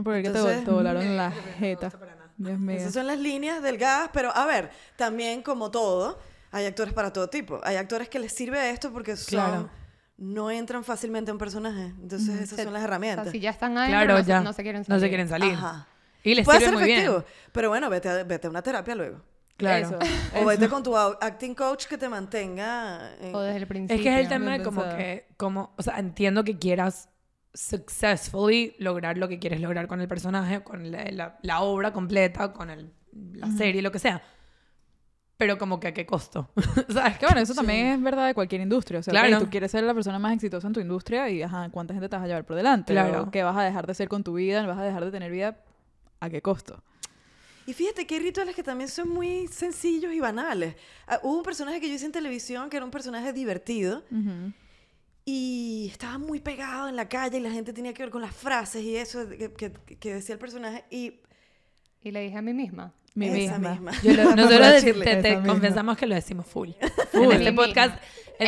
porque te, volaron eh, las jeta. Esas son las líneas delgadas, pero a ver, también como todo, hay actores para todo tipo. Hay actores que les sirve esto porque No entran fácilmente en personaje. Entonces, esas son las herramientas. O sea, si ya están ahí, no, se quieren salir. No se quieren salir. Y les Puede ser muy efectivo, bien. pero bueno, vete a, a una terapia luego. Claro. o vete con tu acting coach que te mantenga. O desde el principio. Es que es el tema de como que, o sea, entiendo que quieras successfully lograr lo que quieres lograr con el personaje, con la, obra completa, con la serie, lo que sea. Pero como que a qué costo. ¿Sabes? Que bueno, eso también es verdad de cualquier industria. O sea, claro. tú quieres ser la persona más exitosa en tu industria y, ajá, ¿cuánta gente te vas a llevar por delante? Claro. ¿Qué vas a dejar de ser con tu vida? ¿Vas a dejar de tener vida? ¿A qué costo? Y fíjate que hay rituales que también son muy sencillos y banales. Ah, hubo un personaje que yo hice en televisión que era un personaje divertido. Y estaba muy pegado en la calle y la gente tenía que ver con las frases y eso que, que, decía el personaje. Y y le dije a mí misma. Mi Esa misma. misma. Yo Nosotros te, te, confesamos que lo decimos full. Este en este podcast. En,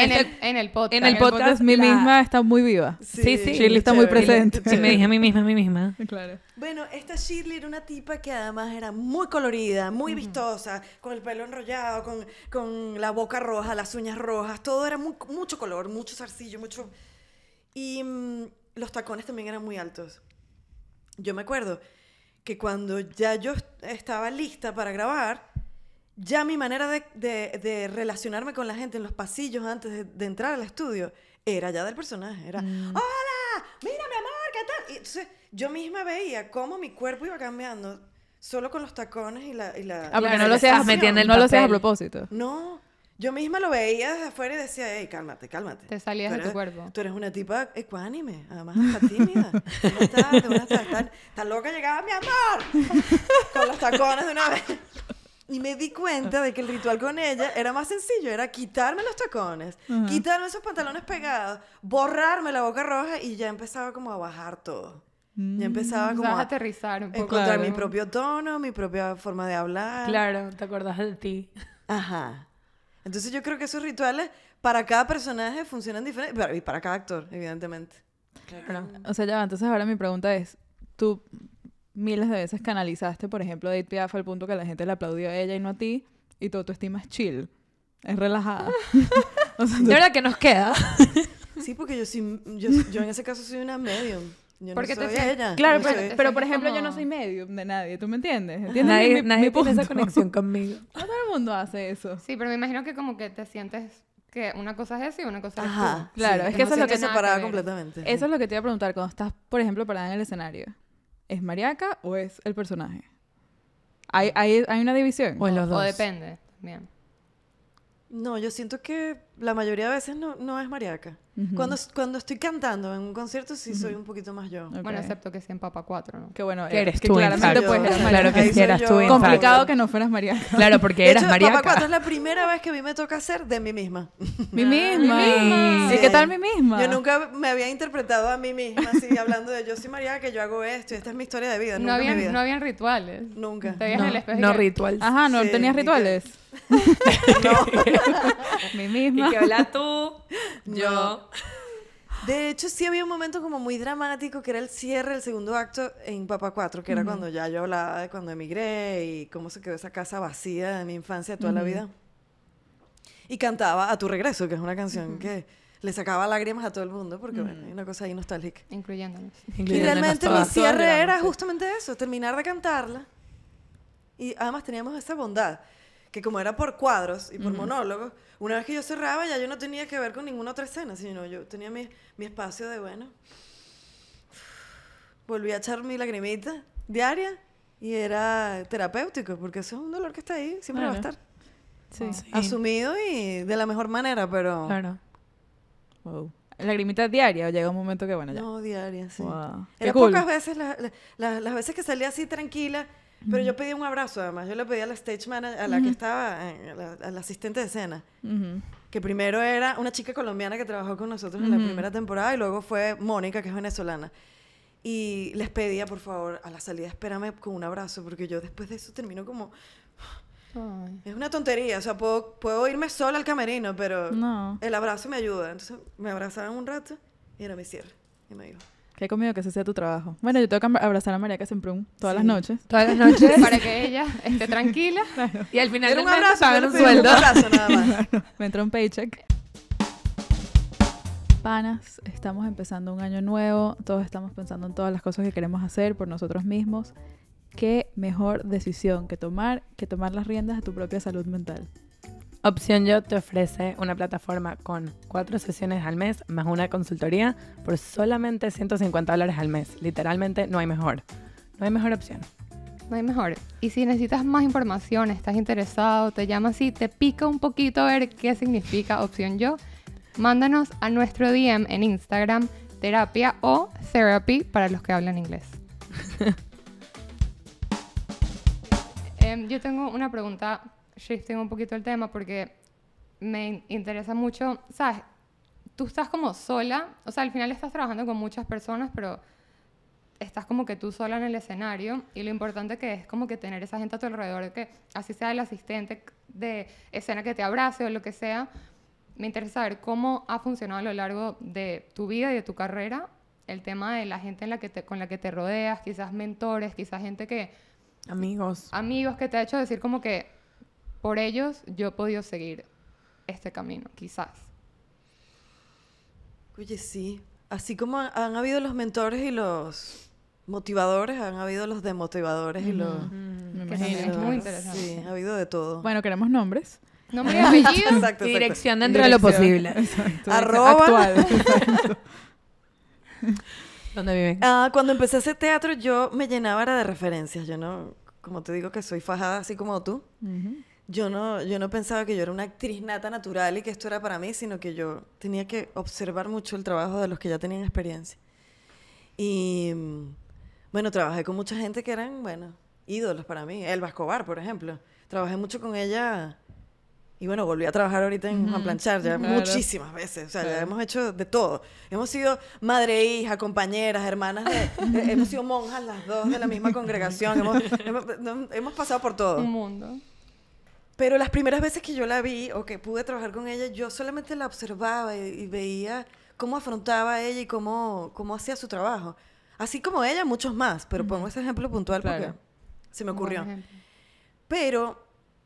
el, podcast. En el podcast, mi misma está muy viva. Sí, sí. Shirley está muy presente. Sí, me dije a mí misma, a mí misma. Claro. Bueno, esta Shirley era una tipa que además era muy colorida, muy vistosa, con el pelo enrollado, con, con la boca roja, las uñas rojas, todo era mucho color, mucho zarcillo, mucho... Y mm, los tacones también eran muy altos. Yo me acuerdo que cuando ya yo estaba lista para grabar, ya mi manera de, relacionarme con la gente en los pasillos antes de, entrar al estudio era ya del personaje. Era, mm. ¡Hola! ¡Mira, mi amor! ¿Qué tal? entonces yo misma veía cómo mi cuerpo iba cambiando solo con los tacones y la... Y la ah, porque no lo seas ¿me entiendes? No lo seas a propósito. No, yo misma lo veía desde afuera y decía, hey, cálmate, cálmate. Te salías de tu cuerpo. Tú eres una tipa ecuánime, además hasta tímida. estás, loca llegaba mi amor. Con los tacones de una vez. Y me di cuenta de que el ritual con ella era más sencillo, era quitarme los tacones, quitarme esos pantalones pegados, borrarme la boca roja y ya empezaba como a bajar todo. ya empezaba mm, como a aterrizar un poco. Encontrar mi propio tono, mi propia forma de hablar. Claro, te acordás de ti. Ajá. Entonces yo creo que esos rituales para cada personaje funcionan diferente y para cada actor, evidentemente. Claro. O sea, ya, entonces ahora mi pregunta es, tú miles de veces canalizaste, por ejemplo, Edith Piaf al punto que la gente le aplaudió a ella y no a ti, y todo tu autoestima es chill, es relajada. o sea, De verdad que nos queda. sí, porque yo, soy, yo en ese caso soy una medium porque soy te ella. Claro, pero, por ejemplo, yo no soy medio de nadie, ¿tú me entiendes? nadie, tiene esa conexión conmigo. todo el mundo hace eso. Sí, pero me imagino que como que te sientes que una cosa es eso y una cosa es Claro, es que eso es lo que separaba completamente. Eso es lo que te iba a preguntar cuando estás, por ejemplo, parada en el escenario. ¿Es mariaca o es el personaje? ¿Hay, hay, hay una división? O, los dos. o depende también. No, yo siento que la mayoría de veces no, no es mariaca. cuando, cuando estoy cantando en un concierto, sí soy un poquito más yo. Bueno, excepto que sea en Papa 4, ¿no? Que bueno, que eh, eres tú, claramente Claro que sí, tú, Complicado que no fueras mariaca. Claro, porque eras mariaca. Papa 4 es la primera vez que a mí me toca hacer de mí misma. ¿Mi misma? ¿Y qué tal mí misma? Yo nunca me había interpretado a mí misma así, hablando de yo soy mariaca, yo hago esto, y esta es mi historia de vida. No, había rituales. Nunca. no, No, rituales. Ajá, ¿no tenías rituales? no. mí misma que habla tú, yo. De hecho, sí había un momento como muy dramático que era el cierre del segundo acto en Papa 4, que era cuando ya yo hablaba de cuando emigré y cómo se quedó esa casa vacía de mi infancia toda la vida. Y cantaba A tu regreso, que es una canción que le sacaba lágrimas a todo el mundo, porque bueno, hay una cosa ahí nostálgica. Incluyéndonos. y realmente mi cierre era justamente eso, terminar de cantarla. Y además teníamos esa bondad que como era por cuadros y por monólogos, una vez que yo cerraba ya yo no tenía que ver con ninguna otra escena, sino yo tenía mi, espacio de, bueno, volví a echar mi lagrimita diaria y era terapéutico, porque eso es un dolor que está ahí, siempre va a estar. Ah, asumido y de la mejor manera, pero... Claro. Wow. ¿Lagrimita diaria o llega un momento que, bueno, ya? No, diaria, sí. Wow. Era pocas veces, las veces que salía así tranquila pero yo pedí un abrazo, además. Yo le pedí a la stage manager, a la que estaba, eh, a asistente de escena, que primero era una chica colombiana que trabajó con nosotros en la primera temporada y luego fue Mónica, que es venezolana. Y les pedía, por favor, a la salida, espérame con un abrazo, porque yo después de eso termino como. Es una tontería, o sea, puedo, irme sola al camerino, pero el abrazo me ayuda. Entonces me abrazaban un rato y era mi cierre. Y me dijo, Qué comido que ese sea tu trabajo. Bueno, yo tengo que abrazar a María Casemprún todas las noches. Todas las noches. Para que ella esté tranquila. Y al final del un abrazo, un sueldo. Un abrazo nada más. Me entra un paycheck. Panas, estamos empezando un año nuevo. Todos estamos pensando en todas las cosas que queremos hacer por nosotros mismos. Qué mejor decisión que tomar que tomar las riendas de tu propia salud mental. Opción Yo te ofrece una plataforma con cuatro sesiones al mes más una consultoría por solamente 150 dólares al mes. Literalmente no hay mejor. No hay mejor opción. No hay mejor. Y si necesitas más información, estás interesado, te llama así, te pica un poquito a ver qué significa Opción Yo, mándanos a nuestro DM en Instagram, terapia o therapy para los que hablan inglés. Em, yo tengo una pregunta shifting un poquito el tema porque me interesa mucho, ¿sabes? Tú estás como sola, o sea, al final estás trabajando con muchas personas, pero estás como que tú sola en el escenario y lo importante que es como que tener esa gente a tu alrededor, que así sea el asistente de escena que te abrace o lo que sea. Me interesa saber cómo ha funcionado a lo largo de tu vida y de tu carrera el tema de la gente en la que con la que te rodeas, quizás mentores, quizás gente que... Amigos. Amigos que te ha hecho decir como que por ellos yo he podido seguir este camino, quizás. Oye, sí. Así como han, habido los mentores y los motivadores, han habido los demotivadores y los... Me es muy interesante. Sí, ha habido de todo. Bueno, queremos nombres. Nombres y apellido. Dirección dentro de lo posible. Arroba. Actual. ¿Dónde viven? Ah, cuando empecé ese teatro yo me llenaba de referencias. Yo no, como te digo que soy fajada así como tú yo no, yo no pensaba que yo era una actriz nata natural y que esto era para mí, sino que yo tenía que observar mucho el trabajo de los que ya tenían experiencia. Y mm, bueno, trabajé con mucha gente que eran, bueno, ídolos para mí. Elba Escobar, por ejemplo. Trabajé mucho con ella y bueno, volví a trabajar ahorita en Planchar ya muchísimas veces. O sea, ya hemos hecho de todo. Hemos sido madre e hija, compañeras, hermanas. hemos sido monjas las dos de la misma congregación. Hemos, hemos, hemos pasado por todo. Un mundo. Pero las primeras veces que yo la vi o que pude trabajar con ella, yo solamente la observaba y, veía cómo afrontaba ella y cómo, cómo hacía su trabajo. Así como ella, muchos más, pero pongo ese ejemplo puntual porque se me ocurrió. Pero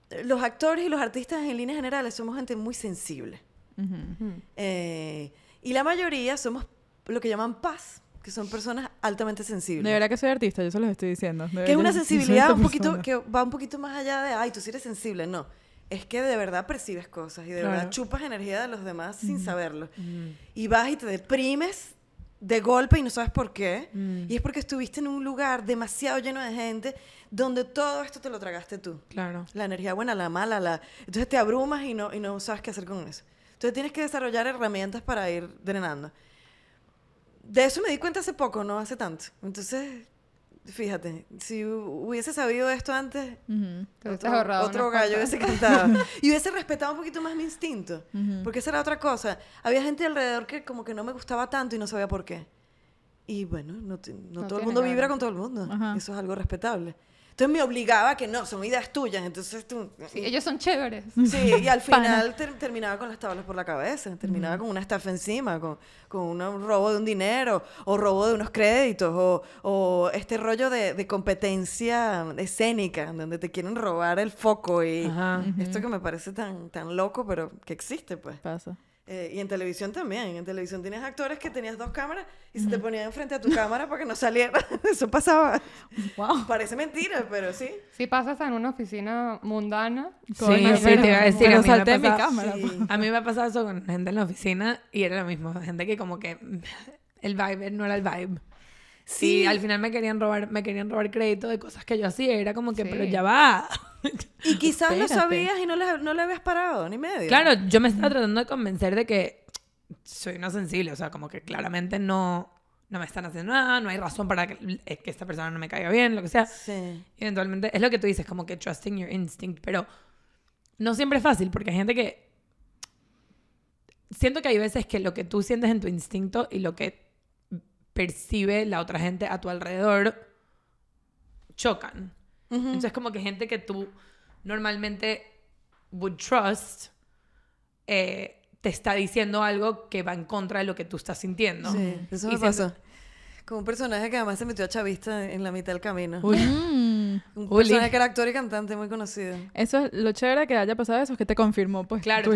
eh, los actores y los artistas en líneas generales somos gente muy sensible. Eh, y la mayoría somos lo que llaman paz que son personas altamente sensibles. De verdad que soy artista, yo se los estoy diciendo. que es una sensibilidad un poquito, que va un poquito más allá de, ay, tú sí eres sensible, no. Es que de verdad percibes cosas y de verdad chupas energía de los demás sin saberlo. Y vas y te deprimes de golpe y no sabes por qué. Mm. Y es porque estuviste en un lugar demasiado lleno de gente donde todo esto te lo tragaste tú. Claro. La energía buena, la mala, la... Entonces te abrumas y no, y no sabes qué hacer con eso. Entonces tienes que desarrollar herramientas para ir drenando de eso me di cuenta hace poco, no hace tanto. Entonces, fíjate, si hubiese sabido esto antes, otro, gallo hubiese cantado. y hubiese respetado un poquito más mi instinto, porque esa era otra cosa. Había gente alrededor que como que no me gustaba tanto y no sabía por qué. Y bueno, no, todo el mundo vibra con todo el mundo. Eso es algo respetable. Entonces me obligaba a que no, son ideas tuyas. Entonces tú. ellos son chéveres. Sí, y al final terminaba con las tablas por la cabeza, terminaba con una estafa encima, con, un robo de un dinero, o robo de unos créditos, o, este rollo de, competencia escénica, donde te quieren robar el foco. Y esto que me parece tan, tan loco, pero que existe, pues. Pasa. Eh, y en televisión también. En televisión tienes actores que tenías dos cámaras y se te ponían enfrente a tu cámara porque no saliera. Eso pasaba. Wow. Parece mentira, pero sí. Sí pasas en una oficina mundana. Sí, sí, te iba a decir, a mí, me mi cámara. Pues. a mí me ha pasado eso con gente en la oficina y era lo mismo. Gente que como que el vibe no era el vibe. Sí. al final me querían robar, me querían robar crédito de cosas que yo hacía. Era como que, pero ya va. Y quizás lo sabías y no lo habías parado, ni medio. Claro, yo me estaba tratando de convencer de que soy no sensible. O sea, como que claramente no, no me están haciendo nada, no hay razón para que, eh, esta persona no me caiga bien, lo que sea. Sí. eventualmente, es lo que tú dices, como que trusting your instinct. Pero no siempre es fácil porque hay gente que siento que hay veces que lo que tú sientes en tu instinto y lo que percibe la otra gente a tu alrededor chocan. Entonces, como que gente que tú normalmente would trust eh, te está diciendo algo que va en contra de lo que tú estás sintiendo. Sí, eso con un personaje que además se metió a chavista en la mitad del camino. Mm. Un personaje que era actor y cantante muy conocido. Eso es lo chévere que haya pasado eso, es que te confirmó, pues, claro, tu,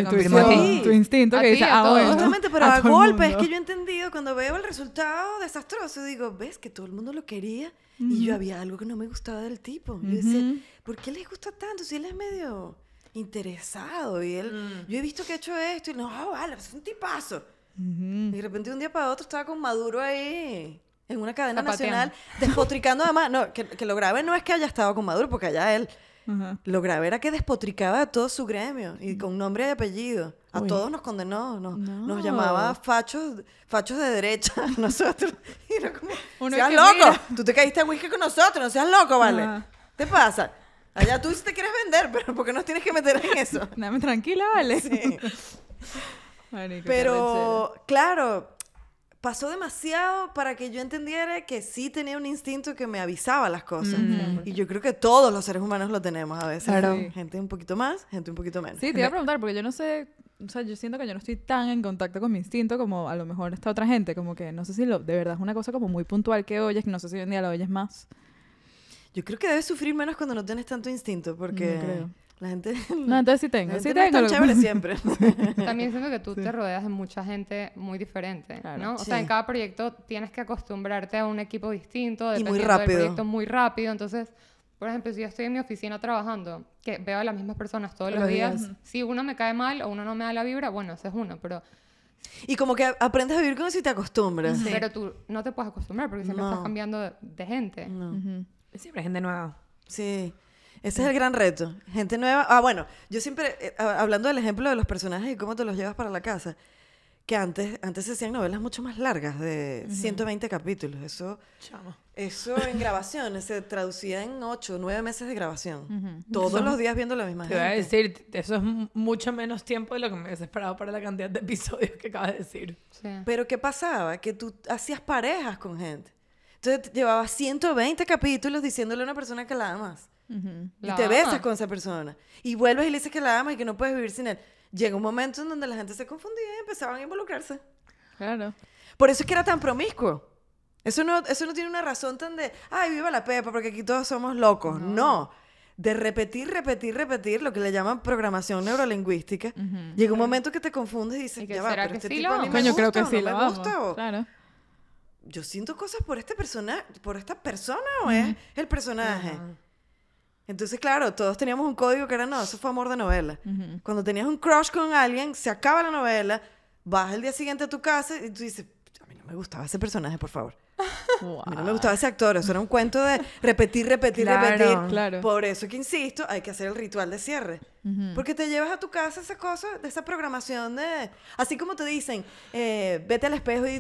instinto que dice, ah, Justamente, pero a, golpe es que yo he entendido, cuando veo el resultado desastroso, digo, ves que todo el mundo lo quería y yo había algo que no me gustaba del tipo. Yo decía, ¿por qué les gusta tanto si él es medio interesado? Y él, mm. yo he visto que ha hecho esto y no, vale, es un tipazo. Y de repente un día para otro estaba con Maduro ahí en una cadena nacional, despotricando además, no, que, lo grave no es que haya estado con Maduro, porque allá él, lo grave era que despotricaba a todo su gremio y con nombre y apellido. A todos nos condenó, nos, llamaba fachos, de derecha nosotros. Y seas loco, tú te caíste a whisky con nosotros, no seas loco, ¿vale? ¿Te pasa? Allá tú sí te quieres vender, pero ¿por qué nos tienes que meter en eso? Dame tranquila, ¿vale? pero, claro pasó demasiado para que yo entendiera que sí tenía un instinto que me avisaba las cosas. Y yo creo que todos los seres humanos lo tenemos a veces. Gente un poquito más, gente un poquito menos. Sí, te iba a preguntar, porque yo no sé, o sea, yo siento que yo no estoy tan en contacto con mi instinto como a lo mejor esta otra gente, como que no sé si lo, de verdad es una cosa como muy puntual que oyes, que no sé si hoy en día la oyes más. Yo creo que debes sufrir menos cuando no tienes tanto instinto, porque... La gente. No, entonces sí tengo. sí tengo. chévere siempre. También siento que tú te rodeas de mucha gente muy diferente, claro, ¿no? O sea, en cada proyecto tienes que acostumbrarte a un equipo distinto, de muy rápido. proyecto muy rápido. Entonces, por ejemplo, si yo estoy en mi oficina trabajando, que veo a las mismas personas todos los, días, si uno me cae mal o uno no me da la vibra, bueno, ese es uno, pero y como que aprendes a vivir con eso y te acostumbras. Pero tú no te puedes acostumbrar porque siempre estás cambiando de, gente. No. Siempre hay gente nueva. Sí. Ese es el gran reto. Gente nueva. Ah, bueno, yo siempre, eh, hablando del ejemplo de los personajes y cómo te los llevas para la casa, que antes, antes se hacían novelas mucho más largas, de 120 capítulos. Eso, eso en grabaciones se traducía en 8, 9 meses de grabación. Todos los días viendo la misma gente. Te voy a decir, eso es mucho menos tiempo de lo que me hubiese esperado para la cantidad de episodios que acabas de decir. Pero ¿qué pasaba? Que tú hacías parejas con gente. Entonces llevabas 120 capítulos diciéndole a una persona que la amas. Y te ves besas con esa persona. Y vuelves y le dices que la amas y que no puedes vivir sin él. Llega un momento en donde la gente se confundía y empezaban a involucrarse. Claro. Por eso es que era tan promiscuo. Eso no, eso no tiene una razón tan de, ay, viva la pepa, porque aquí todos somos locos. No. De repetir, repetir, repetir, lo que le llaman programación neurolingüística, llega un momento que te confundes y dices, ya va, pero este tipo a no gusta. O... Claro yo siento cosas por este persona por esta persona o es el personaje. Entonces, claro, todos teníamos un código que era, no, eso fue amor de novela. Cuando tenías un crush con alguien, se acaba la novela, vas el día siguiente a tu casa y tú dices, a mí no me gustaba ese personaje, por favor. A mí no me gustaba ese actor, eso era un cuento de repetir, repetir, repetir. Claro. Por eso que insisto, hay que hacer el ritual de cierre. Porque te llevas a tu casa esa cosa, De esa programación de... Así como te dicen, eh, vete al espejo y, y,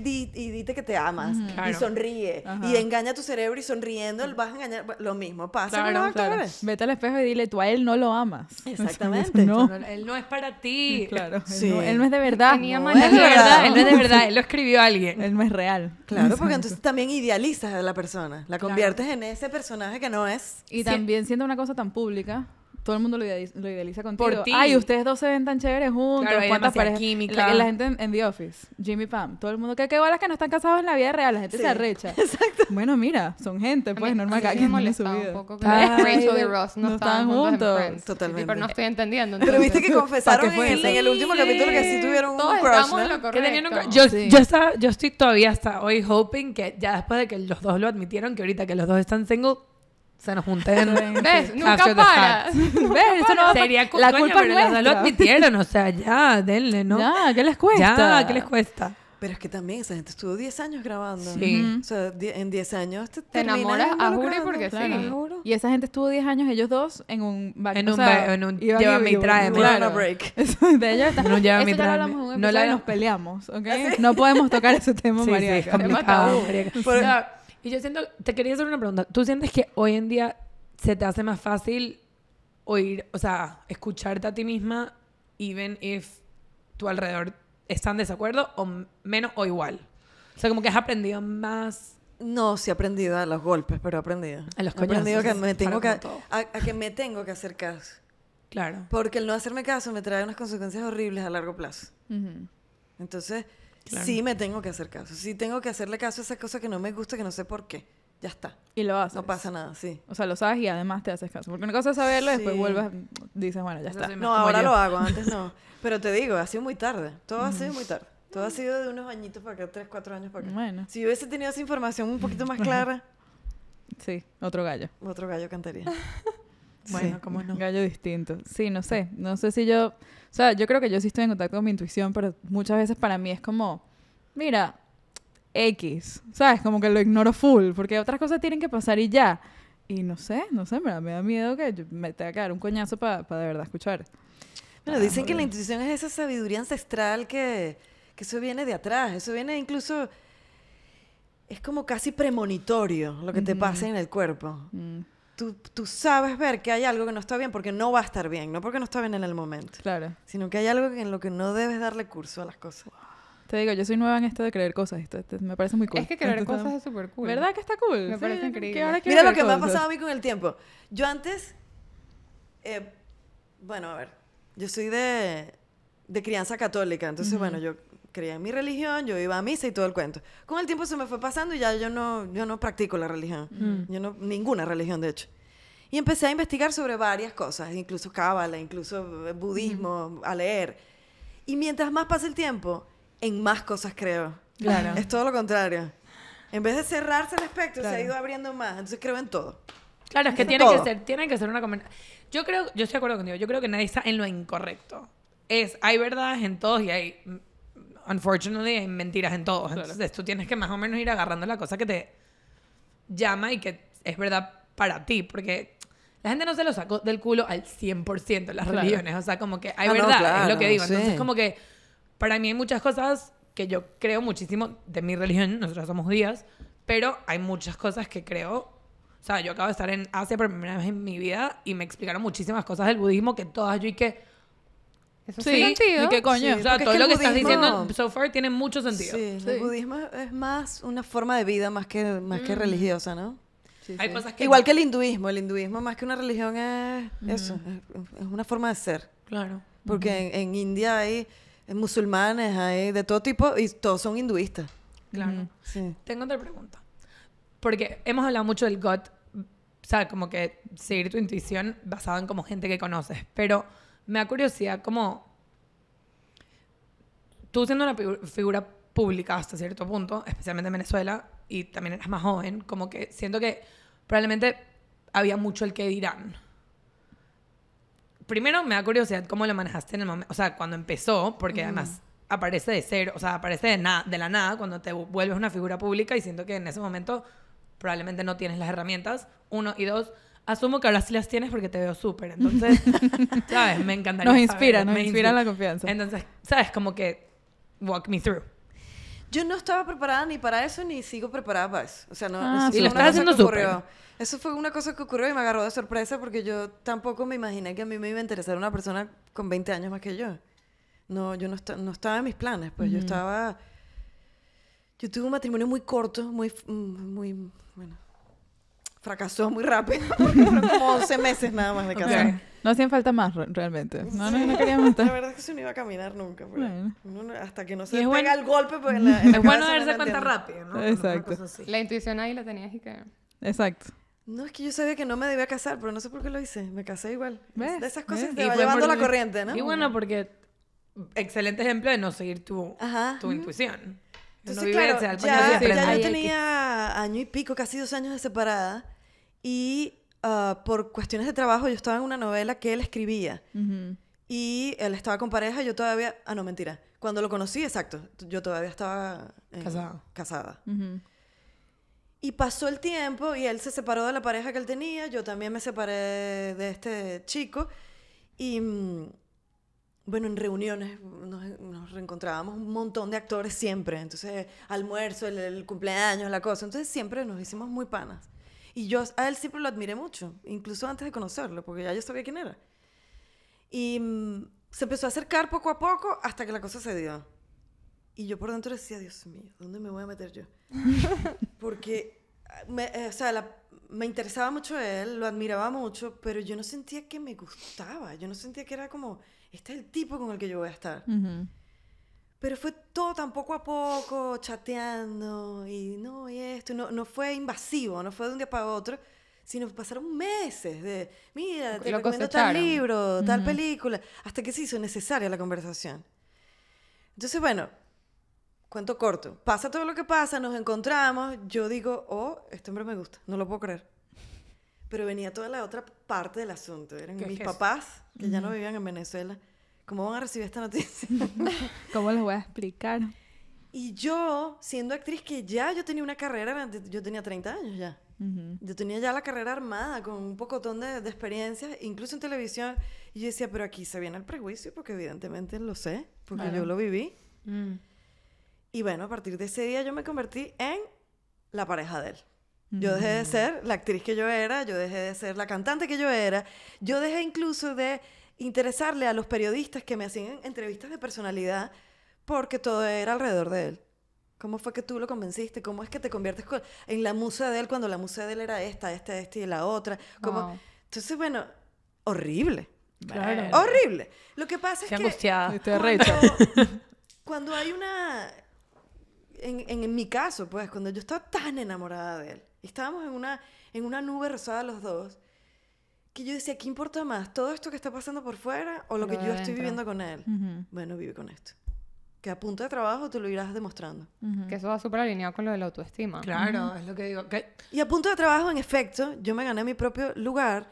dite que te amas. Y sonríe. Y engaña a tu cerebro y sonriendo vas a engañar... Lo mismo pasa. Claro, vez Vete al espejo y dile, tú a él no lo amas. Exactamente. no. Él no es para ti. Claro. Sí. Él, no, es de verdad. No, él es de verdad. Él no es de verdad. Él lo escribió alguien. Él no es real. Claro, porque entonces también idealizas a la persona. La conviertes en ese personaje que no es. Y también siendo una cosa tan pública todo el mundo lo, idealiza, contigo. Por ti. Ay, ustedes dos se ven tan chéveres juntos. ¿Cuántas parejas? química. La, gente en, The Office, Jimmy Pam, todo el mundo, que qué las que no están casados en la vida real, la gente se arrecha. Exacto. Bueno, mira, son gente, pues, normal, que quien tiene Un poco Rachel y Ross no, no estaban juntos. Totalmente. pero no estoy entendiendo. Pero viste que confesaron en, el, último capítulo que sí tuvieron un crush, ¿no? Yo, yo, yo estoy todavía hasta hoy hoping que ya después de que los dos lo admitieron, que ahorita que los dos están single, se nos junten. ¿Ves? Nunca para. ¿Ves? Eso no va Sería La culpa es nuestra. Lo admitieron, o sea, ya, denle, ¿no? Ya, ¿qué les cuesta? Ya, ¿qué les cuesta? Pero es que también esa gente estuvo 10 años grabando. Sí. O sea, en 10 años te, te enamoras a Jure porque claro. sí. Y esa gente estuvo 10 años, ellos dos, en un... En un, o sea, en un llévame y tráeme. Claro. break. Eso, de ellos está... No llévame y tráeme. No la nos peleamos, ¿ok? Ah, no podemos tocar ese tema, sí, María. Sí, es complicado. María. Y yo siento, te quería hacer una pregunta. ¿Tú sientes que hoy en día se te hace más fácil oír, o sea, escucharte a ti misma, even if tu alrededor están en desacuerdo o menos o igual? O sea, como que has aprendido más no, sí he aprendido a los golpes, pero he aprendido. A los coñones. He aprendido que me tengo que, a, que me tengo que hacer caso. Claro. Porque el no hacerme caso me trae unas consecuencias horribles a largo plazo. Entonces, Sí me tengo que hacer caso. Sí tengo que hacerle caso a esa cosa que no me gusta, que no sé por qué. Ya está. Y lo haces. No pasa nada, sí. O sea, lo sabes y además te haces caso. Porque una cosa es saberlo y después vuelves, dices, bueno, ya está. No, ahora lo hago, antes no. Pero te digo, ha sido muy tarde. Todo ha mm. sido muy tarde. Todo ha sido de unos añitos para acá, tres, cuatro años para acá. Bueno. Si hubiese tenido esa información un poquito más clara. sí, otro gallo. Otro gallo cantaría. Bueno, como no. Gallo distinto. Sí, no sé. No sé si yo. O sea, yo creo que yo sí estoy en contacto con mi intuición, pero muchas veces para mí es como. Mira, X. ¿Sabes? Como que lo ignoro full, porque otras cosas tienen que pasar y ya. Y no sé, no sé, me da, me da miedo que me tenga que dar un coñazo para de verdad escuchar. Bueno, ah, dicen que la intuición es esa sabiduría ancestral que, que eso viene de atrás, eso viene incluso, es como casi premonitorio lo que te pasa en el cuerpo. Mm tú, sabes ver que hay algo que no está bien porque no va a estar bien, no porque no está bien en el momento. Claro. Sino que hay algo en lo que no debes darle curso a las cosas. Te digo, yo soy nueva en esto de creer cosas. me parece muy cool. Es que creer cosas es súper cool. ¿Verdad que está cool? Me parece increíble. Mira lo que me ha pasado a mí con el tiempo. Yo antes. Eh, bueno, a ver. Yo soy de de crianza católica. Entonces, bueno, yo creía en mi religión, yo iba a misa y todo el cuento. Con el tiempo se me fue pasando y ya yo no, yo no practico la religión. Yo no, ninguna religión, de hecho. Y empecé a investigar sobre varias cosas, incluso cábala, incluso eh, budismo, a leer. Y mientras más pasa el tiempo, en más cosas creo. Claro. Es todo lo contrario. En vez de cerrarse el espectro, se ha ido abriendo más. Entonces creo en todo. Claro, es que tiene que ser, tiene que ser una Yo creo, yo estoy de acuerdo contigo, yo creo que nadie está en lo incorrecto. Es, hay verdades en todos y hay unfortunately, hay mentiras en todo. Entonces, tú tienes que más o menos ir agarrando la cosa que te llama y que es verdad para ti, porque la gente no se lo sacó del culo al 100% las religiones. O sea, como que hay ah, verdad, es lo que digo. Entonces, como que para mí hay muchas cosas que yo creo muchísimo de mi religión, nosotros somos judías, pero hay muchas cosas que creo o sea, yo acabo de estar en Asia por primera vez en mi vida y me explicaron muchísimas cosas del budismo que todas yo y que sí, tiene ¿Y qué coño? o sea, todo lo que estás diciendo so far tiene mucho sentido. Sí, el budismo es más una forma de vida más que, más que mm. religiosa, ¿no? Hay Igual que el hinduismo. El hinduismo más que una religión es mm. eso, es, una forma de ser. Claro. Porque mm. en, India hay musulmanes, hay de todo tipo y todos son hinduistas. Claro. Tengo otra pregunta. Porque hemos hablado mucho del God, o sea, como que seguir tu intuición basado en como gente que conoces, pero me da curiosidad cómo tú siendo una figura pública hasta cierto punto, especialmente en Venezuela, y también eras más joven, como que siento que probablemente había mucho el que dirán. Primero me da curiosidad cómo lo manejaste en el momento, o sea, cuando empezó, porque además aparece de cero, o sea, aparece de, de la nada cuando te vuelves una figura pública y siento que en ese momento probablemente no tienes las herramientas, uno, y dos, Asumo que ahora sí las tienes porque te veo súper. Entonces, ¿sabes? Me encantaría. Nos inspira, me nos inspira la confianza. Entonces, ¿sabes? Como que, walk me through. Yo no estaba preparada ni para eso, ni sigo preparada para eso. O sea, no. Ah, eso y lo estás haciendo súper. Eso fue una cosa que ocurrió y me agarró de sorpresa porque yo tampoco me imaginé que a mí me iba a interesar una persona con 20 años más que yo. No, yo no, no estaba en mis planes, pues yo estaba. Yo tuve un matrimonio muy corto, muy. Mm, muy bueno, fracasó muy rápido porque fueron como 11 meses nada más de casar. No hacían falta más realmente. No, no, no quería estar. La verdad es que se no iba a caminar nunca. hasta que no se Y pega el golpe, pues Es bueno darse cuenta rápido, ¿no? Exacto. La intuición ahí la tenías y que... Exacto. No, es que yo sabía que no me debía casar, pero no sé por qué lo hice. Me casé igual. De esas cosas te Y va llevando la corriente, ¿no? Y bueno, porque excelente ejemplo de no seguir tu, tu intuición. Entonces, no claro, ya, ya yo tenía año y pico, casi dos años de separada. Y ah, por cuestiones de trabajo yo estaba en una novela que él escribía. Y él estaba con pareja, yo todavía... Ah, no, mentira. Cuando lo conocí, exacto, yo todavía estaba casada. Y pasó el tiempo y él se separó de la pareja que él tenía, yo también me separé de este chico. Y mm, bueno, en reuniones nos, reencontrábamos un montón de actores siempre. Entonces, almuerzo, el, cumpleaños, la cosa. Entonces, siempre nos hicimos muy panas. Y yo a él siempre lo admiré mucho, incluso antes de conocerlo, porque ya yo sabía quién era. Y mm, se empezó a acercar poco a poco hasta que la cosa se dio. Y yo por dentro decía, Dios mío, ¿dónde me voy a meter yo? porque ah, me, eh, o sea, me interesaba mucho él, lo admiraba mucho, pero yo no sentía que me gustaba, yo no sentía que era como, este es el tipo con el que yo voy a estar. Uh pero fue todo tan poco a poco, chateando y no, y esto, no, fue invasivo, no fue de un día para otro, sino pasaron meses de, mira, te recomiendo tal libro, tal película, hasta que se hizo necesaria la conversación. Entonces, bueno, cuento corto. Pasa todo lo que pasa, nos encontramos. Yo digo, oh, este hombre me gusta, no lo puedo creer. Pero venía toda la otra parte del asunto. Eran mis papás, que ya no vivían en Venezuela, ¿Cómo van a recibir esta noticia? ¿Cómo les voy a explicar? Y yo, siendo actriz que ya yo tenía una carrera, yo tenía 30 años ya. Yo tenía ya la carrera armada con un pocotón de, de experiencias, incluso en televisión. Y yo decía, pero aquí se viene el prejuicio, porque evidentemente lo sé, porque yo lo viví. Mm. Y bueno, a partir de ese día yo me convertí en la pareja de él. Yo dejé de mm. ser la actriz que yo era, yo dejé de ser la cantante que yo era, yo dejé incluso de interesarle a los periodistas que me hacían entrevistas de personalidad porque todo era alrededor de él. ¿Cómo fue que tú lo convenciste? ¿Cómo es que te conviertes en la musa de él cuando la musa de él era esta, esta, esta y la otra? Entonces, bueno, horrible. Horrible. Lo que pasa que... es angustiada. que... Cuando, cuando hay una... En, mi caso, pues, cuando yo estaba tan enamorada de él, y estábamos en una, en una nube rosada los dos, que yo decía, ¿qué importa más? ¿Todo esto que está pasando por fuera o lo, que yo estoy viviendo con él? Bueno, vive con esto. Que a punto de trabajo te lo irás demostrando. Que eso va súper alineado con lo de la autoestima. Claro, es lo que digo. Y a punto de trabajo, en efecto, yo me gané mi propio lugar,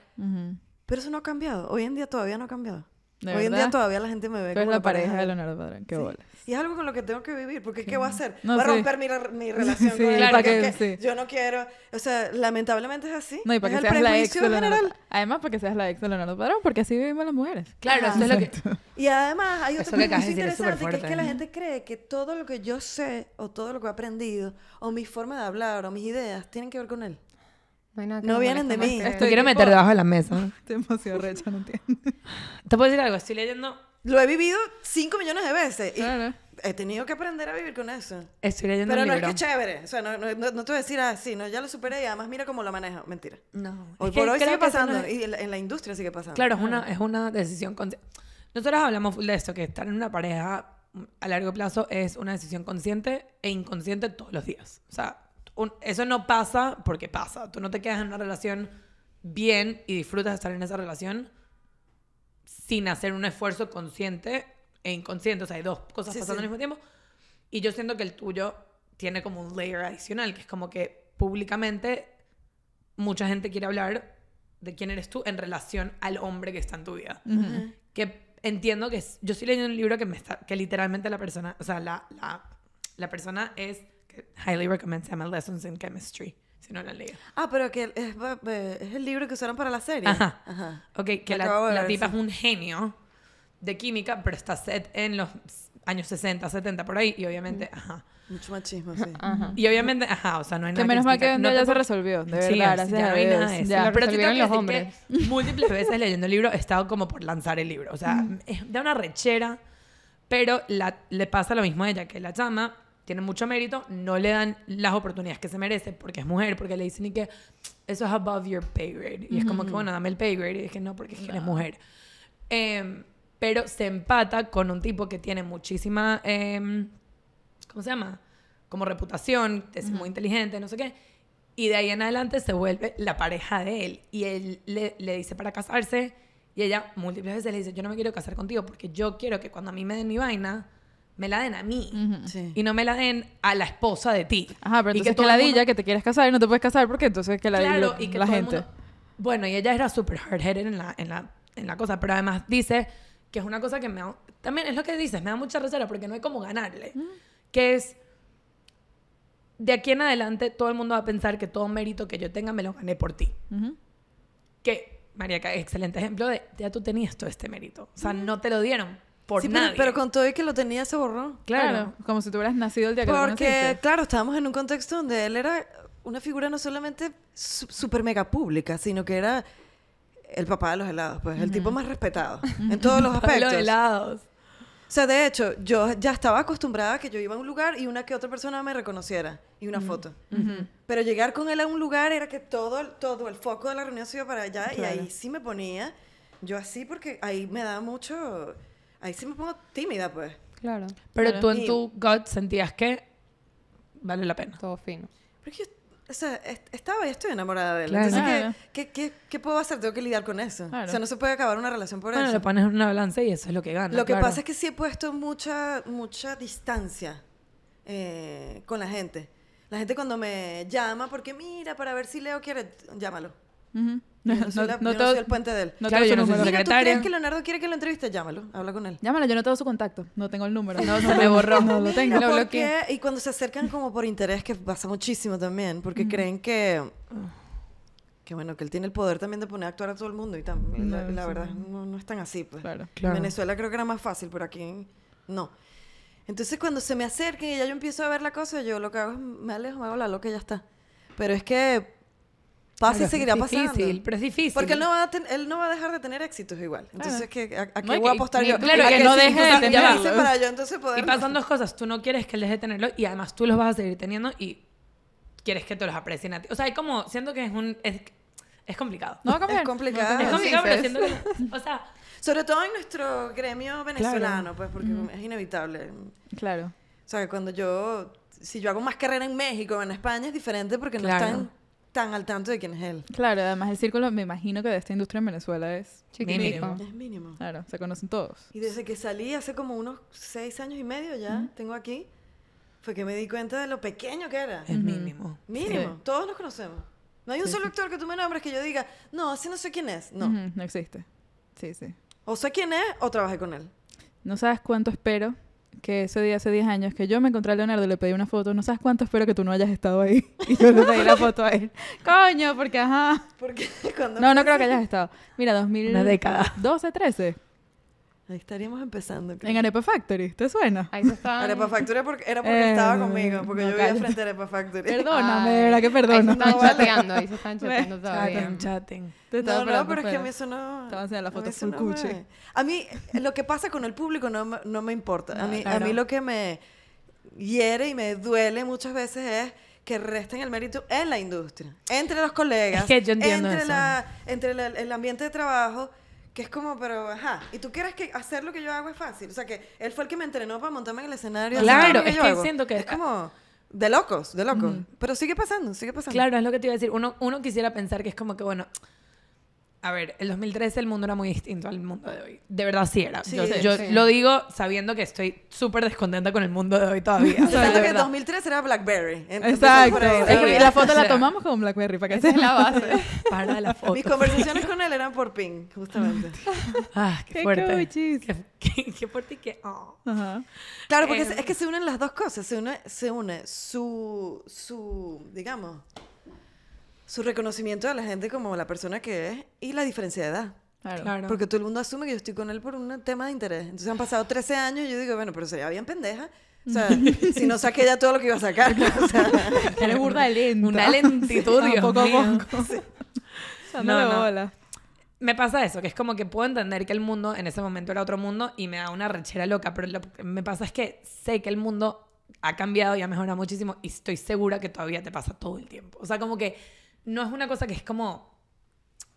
pero eso no ha cambiado. Hoy en día todavía no ha cambiado. Hoy en día todavía la gente me ve pues como la pareja, de Leonardo Padrón. Qué sí. Y es algo con lo que tengo que vivir, porque ¿qué, ¿qué va a hacer? va a romper mi, relación sí, con Claro, que, Yo no quiero. O sea, lamentablemente es así. No, y para es que seas la ex de General. Además, para que seas la ex de Leonardo Padrón, porque así vivimos las mujeres. Claro, eso es lo que. Y además, hay otro que interesante, que es que la gente cree que todo lo que yo sé, o todo lo que he aprendido, o mi forma de hablar, o mis ideas, tienen que ver con él. No, vienen de mí. Esto quiero meter debajo de la mesa. Estoy demasiado recha, no entiendo. Te puedo decir algo, estoy leyendo. Lo he vivido 5 millones de veces. Y He tenido que aprender a vivir con eso. Estoy leyendo Pero no es que chévere. O sea, no, no, te voy a decir así, ah, no, ya lo superé y además mira cómo lo manejo. Mentira. No. Hoy por hoy sigue pasando. Y en la, industria sigue pasando. Claro, es una, es una decisión consciente. Nosotros hablamos de esto, que estar en una pareja a largo plazo es una decisión consciente e inconsciente todos los días. O sea, eso no pasa porque pasa. Tú no te quedas en una relación bien y disfrutas de estar en esa relación sin hacer un esfuerzo consciente e inconsciente. O sea, hay dos cosas pasando al mismo tiempo. Y yo siento que el tuyo tiene como un layer adicional, que es como que públicamente mucha gente quiere hablar de quién eres tú en relación al hombre que está en tu vida. Que entiendo que yo estoy leyendo un libro que, que literalmente la persona, o sea, la persona es highly recommend se Lessons in Chemistry, si no la leía. Ah, pero que eh, es, el libro que usaron para la serie. Ajá. Ajá. Ok, que la, tipa es un genio de química, pero está set en los años 60, 70, por ahí, y obviamente, mm. ajá. Mucho machismo, sí. Y obviamente, ajá, o sea, no hay nada que menos mal que no ya se resolvió, de verdad, ya no hay nada Ya, Pero te los hombres. múltiples veces leyendo el libro he estado como por lanzar el libro, o sea, mm. da una rechera, pero le pasa lo mismo a ella, que la chama tiene mucho mérito, no le dan las oportunidades que se merece porque es mujer, porque le dicen y que eso es above your pay grade. Y es como que, bueno, dame el pay grade. Y dije, no, porque es que eres mujer. Em, pero se empata con un tipo que tiene muchísima, em, ¿cómo se llama? Como reputación, es muy inteligente, no sé qué. Y de ahí en adelante se vuelve la pareja de él. Y él le, le dice para casarse. Y ella múltiples veces le dice, yo no me quiero casar contigo porque yo quiero que cuando a mí me den mi vaina, me la den a mí y no me la den a la esposa de ti. Ajá, pero y que, que la que te quieres casar y no te puedes casar porque entonces que la claro, y que la gente. Bueno, y ella era súper hard en la, en, la, en la cosa, pero además dice que es una cosa que me También es lo que dices, me da mucha reserva porque no hay como ganarle. Que es... De aquí en adelante todo el mundo va a pensar que todo mérito que yo tenga me lo gané por ti. que María Que, María, excelente ejemplo de ya tú tenías todo este mérito. O sea, no te lo dieron sí, Pero, con todo y que lo tenía se borró. Claro, como si tú hubieras nacido el día que lo Porque, claro, estábamos en un contexto donde él era una figura no solamente súper mega pública, sino que era el papá de los helados, pues, el tipo más respetado en todos los aspectos. los helados. O sea, de hecho, yo ya estaba acostumbrada a que yo iba a un lugar y una que otra persona me reconociera y una foto. Pero llegar con él a un lugar era que todo, el, todo el foco de la reunión se iba para allá y ahí sí me ponía yo así porque ahí me da mucho Ahí sí me pongo tímida, pues. Claro. Pero tú en tu gut sentías que vale la pena. Todo fino. Porque yo, o sea, estaba y estoy enamorada de él. Entonces, ¿qué, qué, puedo hacer? Tengo que lidiar con eso. O sea, no se puede acabar una relación por eso. Bueno, le pones en una balanza y eso es lo que gana. Lo que pasa es que sí he puesto mucha, mucha distancia eh, con la gente. La gente cuando me llama, porque mira, para ver si Leo quiere, llámalo. Uh no, no, no todo, el puente de claro, no ¿Tú crees que Leonardo quiere que lo entreviste? Llámalo, habla con él. Llámalo, yo no tengo su contacto. No tengo el número. No, se me borró. No lo tengo. Lo bloqueé. Y cuando se acercan como por interés, que pasa muchísimo también, porque creen que... Que bueno, que él tiene el poder también de poner a actuar a todo el mundo. Y también, la, verdad, no, es tan así, pues. En Venezuela creo que era más fácil, por aquí no. Entonces, cuando se me acerquen y ya yo empiezo a ver la cosa, yo lo que hago es me alejo, me hago la loca y ya está. Pero es que Pase y seguirá pasando. Es difícil, pero es difícil. Porque él no va a, no va a dejar de tener éxitos igual. Ah. Entonces, ¿a, qué voy a apostar yo? Claro, ¿A que, no deje de tenerlo. Para yo, entonces y pasan dos cosas. Tú no quieres que él deje de tenerlos y además tú los vas a seguir teniendo y quieres que te los aprecien a ti. O sea, hay como, siento que es un... Es, complicado. No Es complicado. Es complicado, pero siento que... Pues. O sea... Sobre todo en nuestro gremio venezolano, pues, porque es inevitable. Claro. O sea, que cuando yo... Si yo hago más carrera en México o en España es diferente porque no están tan al tanto de quién es él. Claro, además el círculo, me imagino que de esta industria en Venezuela es Mínimo. Es mínimo. Claro, se conocen todos. Y desde que salí hace como unos seis años y medio ya, tengo aquí, fue que me di cuenta de lo pequeño que era. Es mínimo. Mínimo. Todos nos conocemos. No hay un solo actor que tú me nombres que yo diga, no, así no sé quién es. No. no existe. Sí, sí. O sé quién es o trabajé con él. No sabes cuánto espero que ese día, hace 10 años, que yo me encontré a Leonardo y le pedí una foto. No sabes cuánto, espero que tú no hayas estado ahí. Y yo le pedí la foto a él. Coño, porque ajá. Porque no, no creo que hayas estado. Mira, 12 13. Ahí estaríamos empezando. En Arepa Factory, ¿te suena? Ahí se Arepa Factory porque, era porque estaba eh, conmigo, porque yo vivía frente a Arepa Factory. Perdóname, de verdad que perdóname? Ahí se están chateando, ahí se están chateando todavía. Chaten, chaten. no, no, pero es que a mí eso no... Estaban haciendo la foto full cuche. A mí eh, lo que pasa con el público no, no me importa. a, mí, a mí lo que me hiere y me duele muchas veces es que resten el mérito en la industria, entre los colegas, entre, La, entre el ambiente de trabajo que es como, pero, ajá. ¿Y tú quieras que hacer lo que yo hago es fácil? O sea, que él fue el que me entrenó para montarme en el escenario. Claro, que siento que... Es como... De locos, de locos. Pero sigue pasando, sigue pasando. Claro, es lo que te iba a decir. Uno, uno quisiera pensar que es como que, bueno, a ver, el 2013 el mundo era muy distinto al mundo de hoy. De verdad sí era. yo, lo digo sabiendo que estoy súper descontenta con el mundo de hoy todavía. Yo sea, que el 2013 era BlackBerry. Exacto. Es que la foto la tomamos con BlackBerry para que esa es la base. para la foto. Mis conversaciones con él eran por ping, justamente. ah, qué, fuerte. Qué, qué, qué, fuerte y qué. Oh. Claro, porque eh. es, es, que se unen las dos cosas. Se une, se une su, su digamos su reconocimiento de la gente como la persona que es y la diferencia de edad. Claro. Porque todo el mundo asume que yo estoy con él por un tema de interés. Entonces han pasado 13 años y yo digo, bueno, pero sería bien pendeja. O sea, si no saqué ya todo lo que iba a sacar. O sea, Eres burda lenta. Una lentitud, sí, poco a poco. no, me Bola. Me pasa eso, que es como que puedo entender que el mundo en ese momento era otro mundo y me da una rechera loca, pero lo que me pasa es que sé que el mundo ha cambiado y ha mejorado muchísimo y estoy segura que todavía te pasa todo el tiempo. O sea, como que no es una cosa que es como.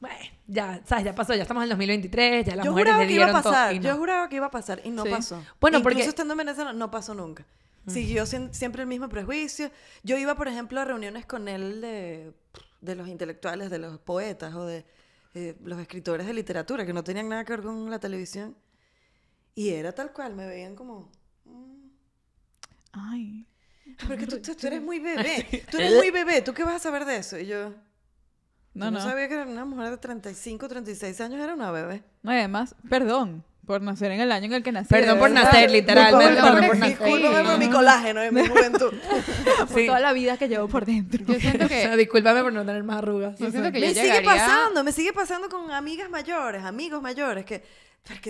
Bueno, ya, ¿sabes? Ya pasó, ya estamos en 2023, ya las yo mujeres que iba a pasar, yo juraba que iba a pasar y no pasó. Bueno, Incluso porque- estando en Venezuela no pasó nunca. Mm. Siguió siempre el mismo prejuicio. Yo iba, por ejemplo, a reuniones con él de, de los intelectuales, de los poetas o de eh, los escritores de literatura que no tenían nada que ver con la televisión. Y era tal cual, me veían como... Mm". Ay. Porque tú, tú, eres muy bebé. Tú eres muy bebé. ¿Tú qué vas a saber de eso? Y yo. No, no, no. sabía que una mujer de 35, 36 años era una bebé. No, además, perdón por nacer en el año en el que nací. Perdón por nacer, literalmente. Perdón por, nacer. por mi colágeno en mi juventud. por toda la vida que llevo por dentro. Yo siento que... O sea, discúlpame por no tener más arrugas. Yo siento que me yo llegaría... sigue pasando, me sigue pasando con amigas mayores, amigos mayores, que... es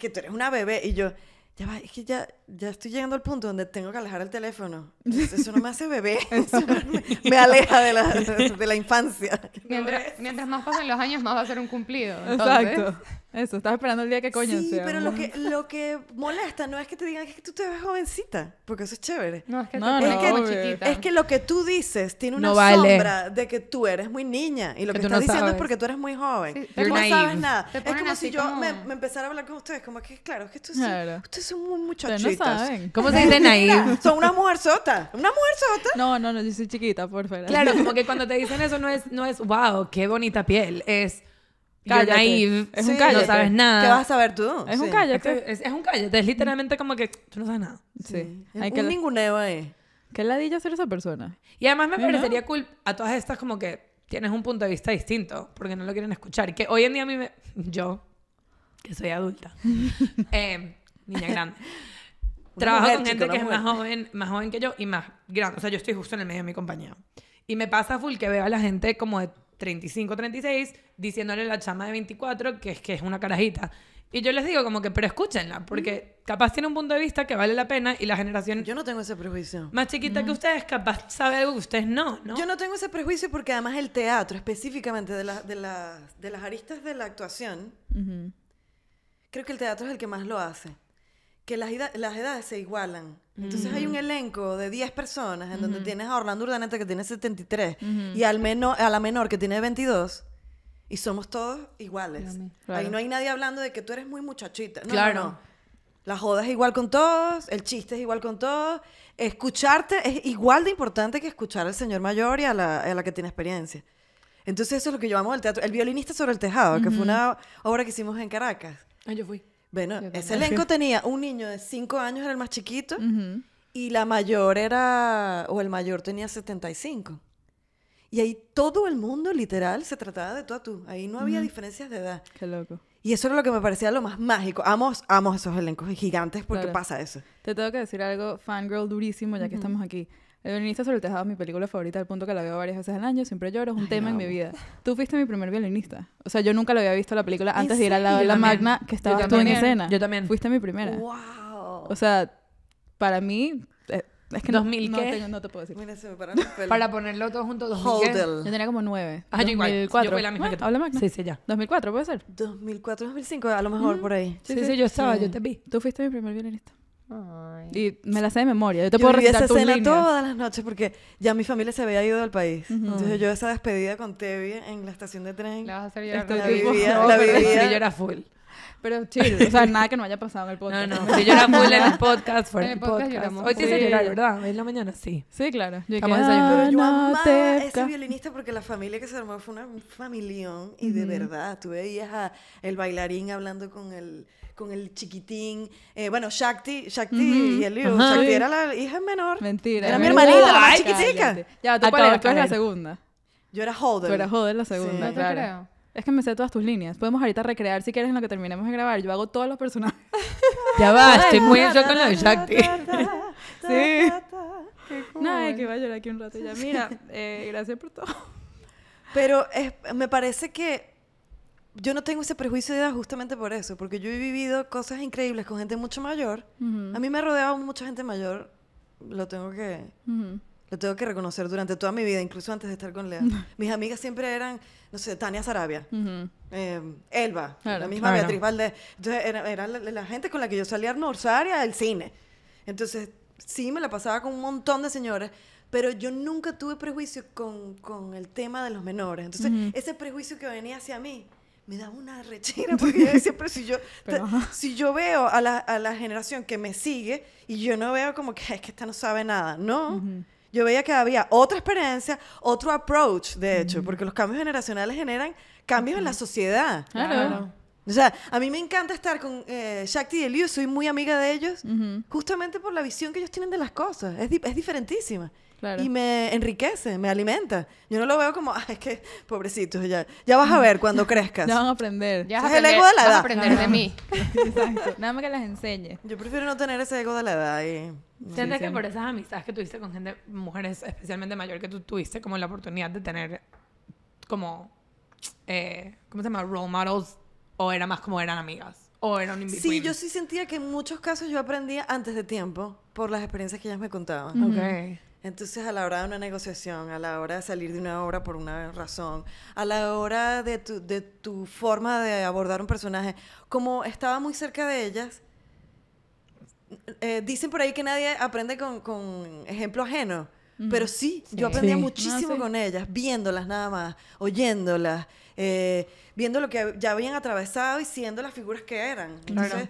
que tú eres una bebé. Y yo, ya va, es que ya, estoy llegando al punto donde tengo que alejar el teléfono. Eso no me hace bebé, me, aleja de la, infancia. Mientras, más pasen los años, más va a ser un cumplido. Exacto. Eso, estaba esperando el día que coño Sí, pero lo que, lo que molesta no es que te digan que tú te ves jovencita, porque eso es chévere. No, es que, no, no, es, que chiquita. es que lo que tú dices tiene una sombra de que tú eres muy niña y lo que, que estás diciendo es porque tú eres muy joven. Sí, no sabes nada. Es como si yo Me, empezara a hablar con ustedes, como que claro, es que esto es ustedes son muy muchachitas. ¿Cómo se dice naive? Son una mujer sota, una mujer sota. No, no, no, yo soy chiquita, por favor. Claro, como que cuando te dicen eso no es no es wow, qué bonita piel, es Cállate. Es un No sabes nada. ¿Qué vas a saber tú? Es un callo. Es, un Es literalmente como que tú no sabes nada. Sí. Hay un que... ninguneo ahí. Qué ladilla ser esa persona. Y además me parecería cool a todas estas como que tienes un punto de vista distinto porque no lo quieren escuchar. Que hoy en día a mí me... Yo, que soy adulta. Eh, niña grande. trabajo con gente que es más joven, más joven que yo y más grande. O sea, yo estoy justo en el medio de mi compañía. Y me pasa full que veo a la gente como de 35, 36, diciéndole a la chama de 24 que es que es una carajita. Y yo les digo como que, pero escúchenla, porque capaz tiene un punto de vista que vale la pena y la generación... Yo no tengo ese prejuicio. Más chiquita que ustedes, capaz sabe algo que ustedes no, ¿no? Yo no tengo ese prejuicio porque además el teatro, específicamente de, de, de las aristas de la actuación, creo que el teatro es el que más lo hace. Que las, las edades se igualan. Entonces hay un mm. elenco de 10 personas en donde tienes a Orlando Urdaneta que tiene 73 y al a la menor que tiene 22 y somos todos iguales. Ahí no hay nadie hablando de que tú eres muy muchachita. claro. La joda es igual con todos, el chiste es igual con todos. Escucharte es igual de importante que escuchar al señor mayor y a la, a la que tiene experiencia. Entonces eso es lo que llevamos el teatro. El violinista sobre el tejado, que fue una obra que hicimos en Caracas. Ah, yo fui. Bueno, ese elenco tenía un niño de 5 años, era el más chiquito, y la mayor era, o el mayor tenía 75. Y ahí todo el mundo, literal, se trataba de tú a tú. Ahí no había diferencias de edad. Qué loco. Y eso era lo que me parecía lo más mágico. Amos, amos esos elencos gigantes porque pasa eso. Te tengo que decir algo fangirl durísimo ya que estamos aquí. El violinista sobre el tejado es mi película favorita, al punto que la veo varias veces al año, siempre lloro, es un tema en mi vida. Tú fuiste mi primer violinista. O sea, yo nunca lo había visto la película antes de ir al lado de la magna que estaba tú en escena. Yo también. Fuiste mi primera. ¡Wow! O sea, para mí, eh, es que no, te puedo decir. Para ponerlo todo junto, Hotel. Yo tenía como nueve Ah, igual, yo fui la misma que tú. Ah, habla Magna. Sí, sí, ya. 2004, ¿puede ser? 2004, 2005, a lo mejor, por ahí. Sí, sí, yo estaba, yo te vi. Tú fuiste mi primer violinista. Y me la sé de memoria. Yo te puedo puedo recitar esa tus escena todas las noches porque ya mi familia se había ido del país. Entonces yo esa despedida con Tevi en la estación de tren. La vas a hacer La, vivía, Yo era full. Pero chill, o sea, nada que no haya pasado en el podcast. No, no, yo era full en el podcast, fuera En el podcast Hoy te que llorar, ¿verdad? ¿En la mañana? Sí. Sí, claro. Yo Estamos Pero ah, yo violinista porque la familia que se armó fue una, familión y de verdad, tú veías a el bailarín hablando con el con el chiquitín, eh, bueno, Shakti, Shakti y el hijo, Shakti era la hija menor. Mentira. Era mi hermanita, la chiquitica. Ya, tú eras, eres la segunda. Yo era Holder. Tú eras joder la segunda, No claro. Es que me sé todas tus líneas. Podemos ahorita recrear si quieres en lo que terminemos de grabar. Yo hago todos los personajes. ya va, estoy muy en con lo de sí. No, que va aquí un rato Mira, eh, gracias por todo. Pero es, me parece que yo no tengo ese prejuicio de edad justamente por eso, porque yo he vivido cosas increíbles con gente mucho mayor. A mí me ha rodeado mucha gente mayor, lo tengo que, lo tengo que reconocer durante toda mi vida, incluso antes de estar con Lea. Mis amigas siempre eran, no sé, Tania Sarabia, em, Elba, la misma Beatriz Valdés. Entonces, era, la, gente con la que yo salía a almorzar del cine. Entonces, sí, me la pasaba con un montón de señores, pero yo nunca tuve prejuicio con, con el tema de los menores. Entonces, ese prejuicio que venía hacia mí, me da una rechina, porque yo siempre si yo si yo veo a la, a la, generación que me sigue y yo no veo como que es que esta no sabe nada no yo veía que había otra experiencia, otro approach, de hecho, porque los cambios generacionales generan cambios en la sociedad. Claro. O sea, a mí me encanta estar con eh, Shakti y soy muy amiga de ellos, justamente por la visión que ellos tienen de las cosas. Es, es diferentísima. Y me enriquece, me alimenta. Yo no lo veo como, ay, es que, pobrecito, ya, ya vas a ver cuando crezcas. Ya van a aprender. Ya vas a aprender, ego de la de mí. Exacto. Nada más que las enseñe. Yo prefiero no tener ese ego de la edad y... que por esas amistades que tuviste con gente, mujeres especialmente mayor que tú tuviste, como la oportunidad de tener como, eh, ¿cómo se llama? Role models o era más como eran amigas o eran un Sí, yo sí sentía que en muchos casos yo aprendía antes de tiempo por las experiencias que ellas me contaban. Okay. Entonces, a la hora de una negociación, a la hora de salir de una obra por una razón, a la hora de tu, forma de abordar un personaje, como estaba muy cerca de ellas, eh, dicen por ahí que nadie aprende con, con ejemplo ajeno. Pero sí, yo aprendía ah, muchísimo con ellas, viéndolas nada más, oyéndolas, eh, viendo lo que ya habían atravesado y siendo las figuras que eran. Claro.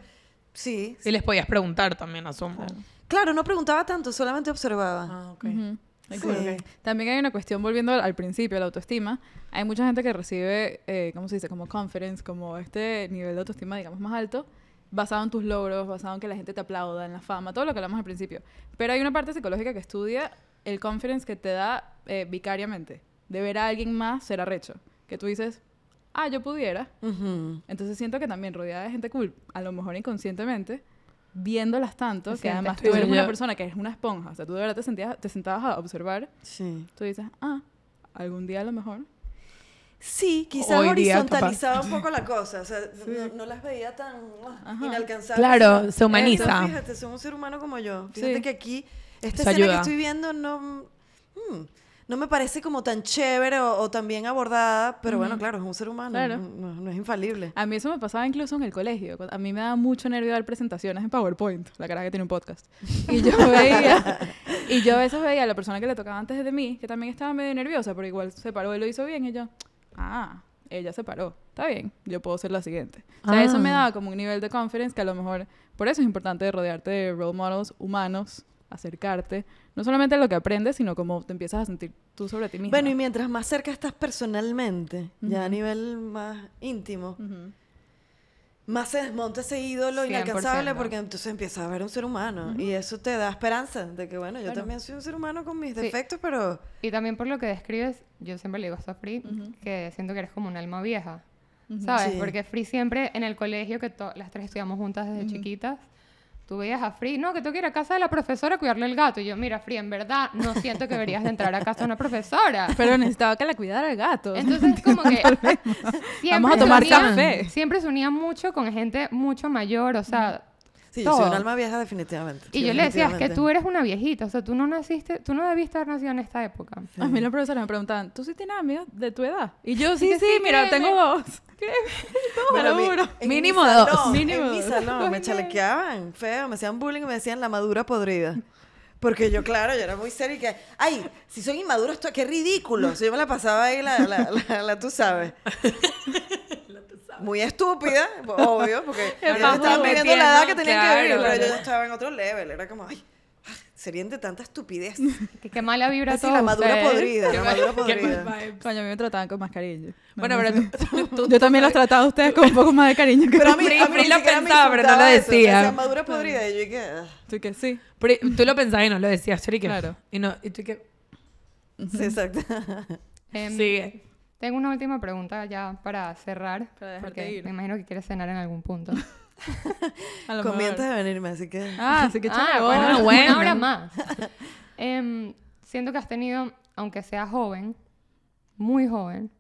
sí. Y les podías preguntar también, a Claro. Claro, no preguntaba tanto, solamente observaba. Ah, ok. También hay una cuestión, volviendo al principio, la autoestima. Hay mucha gente que recibe, eh, ¿cómo se dice? Como confidence, como este nivel de autoestima, digamos, más alto, basado en tus logros, basado en que la gente te aplauda, en la fama, todo lo que hablamos al principio. Pero hay una parte psicológica que estudia el confidence que te da eh, vicariamente, de ver a alguien más ser arrecho. Que tú dices, ah, yo pudiera. Entonces siento que también rodeada de gente cool, a lo mejor inconscientemente, viéndolas tanto, que además tú eres una persona que es una esponja, o sea, tú de verdad te, sentías, te sentabas a observar, sí. tú dices, ah, algún día a lo mejor. Sí, quizás horizontalizaba un poco la cosa, o sea, no, las veía tan ah, inalcanzables. Claro, se humaniza. fíjate, soy un ser humano como yo. Fíjate que aquí, esta Eso escena que estoy viendo no... Mm, no me parece como tan chévere o, tan bien abordada, pero bueno, claro, es un ser humano, no, es infalible. A mí eso me pasaba incluso en el colegio. A mí me daba mucho nervio dar presentaciones en PowerPoint, la cara que tiene un podcast. Y yo veía, y yo a veces veía a la persona que le tocaba antes de mí, que también estaba medio nerviosa, pero igual se paró y lo hizo bien, y yo, ah, ella se paró, está bien, yo puedo ser la siguiente. O sea, eso me ah. daba como un nivel de confidence que a lo mejor, por eso es importante rodearte de role models humanos, acercarte, no solamente lo que aprendes, sino cómo te empiezas a sentir tú sobre ti mismo. Bueno, y mientras más cerca estás personalmente, ya a nivel más íntimo, más se desmonta ese ídolo inalcanzable porque entonces empiezas a ver un ser humano y eso te da esperanza de que, bueno, yo también soy un ser humano con mis defectos, pero... Y también por lo que describes, yo siempre le digo a Free que siento que eres como un alma vieja, ¿sabes? Porque Free siempre en el colegio, que las tres estudiamos juntas desde chiquitas, tú veías a Free, no, que tengo que ir a casa de la profesora a cuidarle el gato. Y yo, mira, Free, en verdad, no siento que deberías de entrar a casa de una profesora. Pero necesitaba que la cuidara el gato. Entonces, como que Vamos a tomar café. Siempre se unía mucho con gente mucho mayor, o sea, Sí, yo soy un alma vieja definitivamente. Y yo le decía, es que tú eres una viejita, o sea, tú no naciste, tú no debiste haber nacido en esta época. A mí los profesores me preguntaban, ¿tú sí tienes amigos de tu edad? Y yo, sí, sí, mira, tengo dos. ¿Qué? Mínimo dos. Mínimo en mi salón, me chalequeaban feo, me hacían bullying y me decían la madura podrida. Porque yo, claro, yo era muy seria y que, ay, si soy inmaduro, esto, qué ridículo. yo me la pasaba ahí, la, la, la, la tú sabes muy estúpida, obvio, porque yo estaba viviendo la edad que tenían que vivir, pero yo estaba en otro level, era como, ay, ah, serían de tanta estupidez. Qué, qué mala vibra todo. La madura podrida, la madura podrida. Coño, a mí me trataban con más cariño. Bueno, pero tú, yo también los trataba a ustedes con un poco más de cariño. pero a mí, lo pensaba, pero no lo decía. La madura podrida, y yo ah". que... Tú sí. pero tú lo pensabas y no lo decías, Chori, que... Claro. Y, no, y tú que... Sí, exacto. Sigue. Tengo una última pregunta ya para cerrar. Para porque ir. me imagino que quieres cenar en algún punto. Comienza a venirme, así que. Ah, así que ah, bueno, bueno. Una hora más. Em, siento que has tenido, aunque seas joven, muy joven.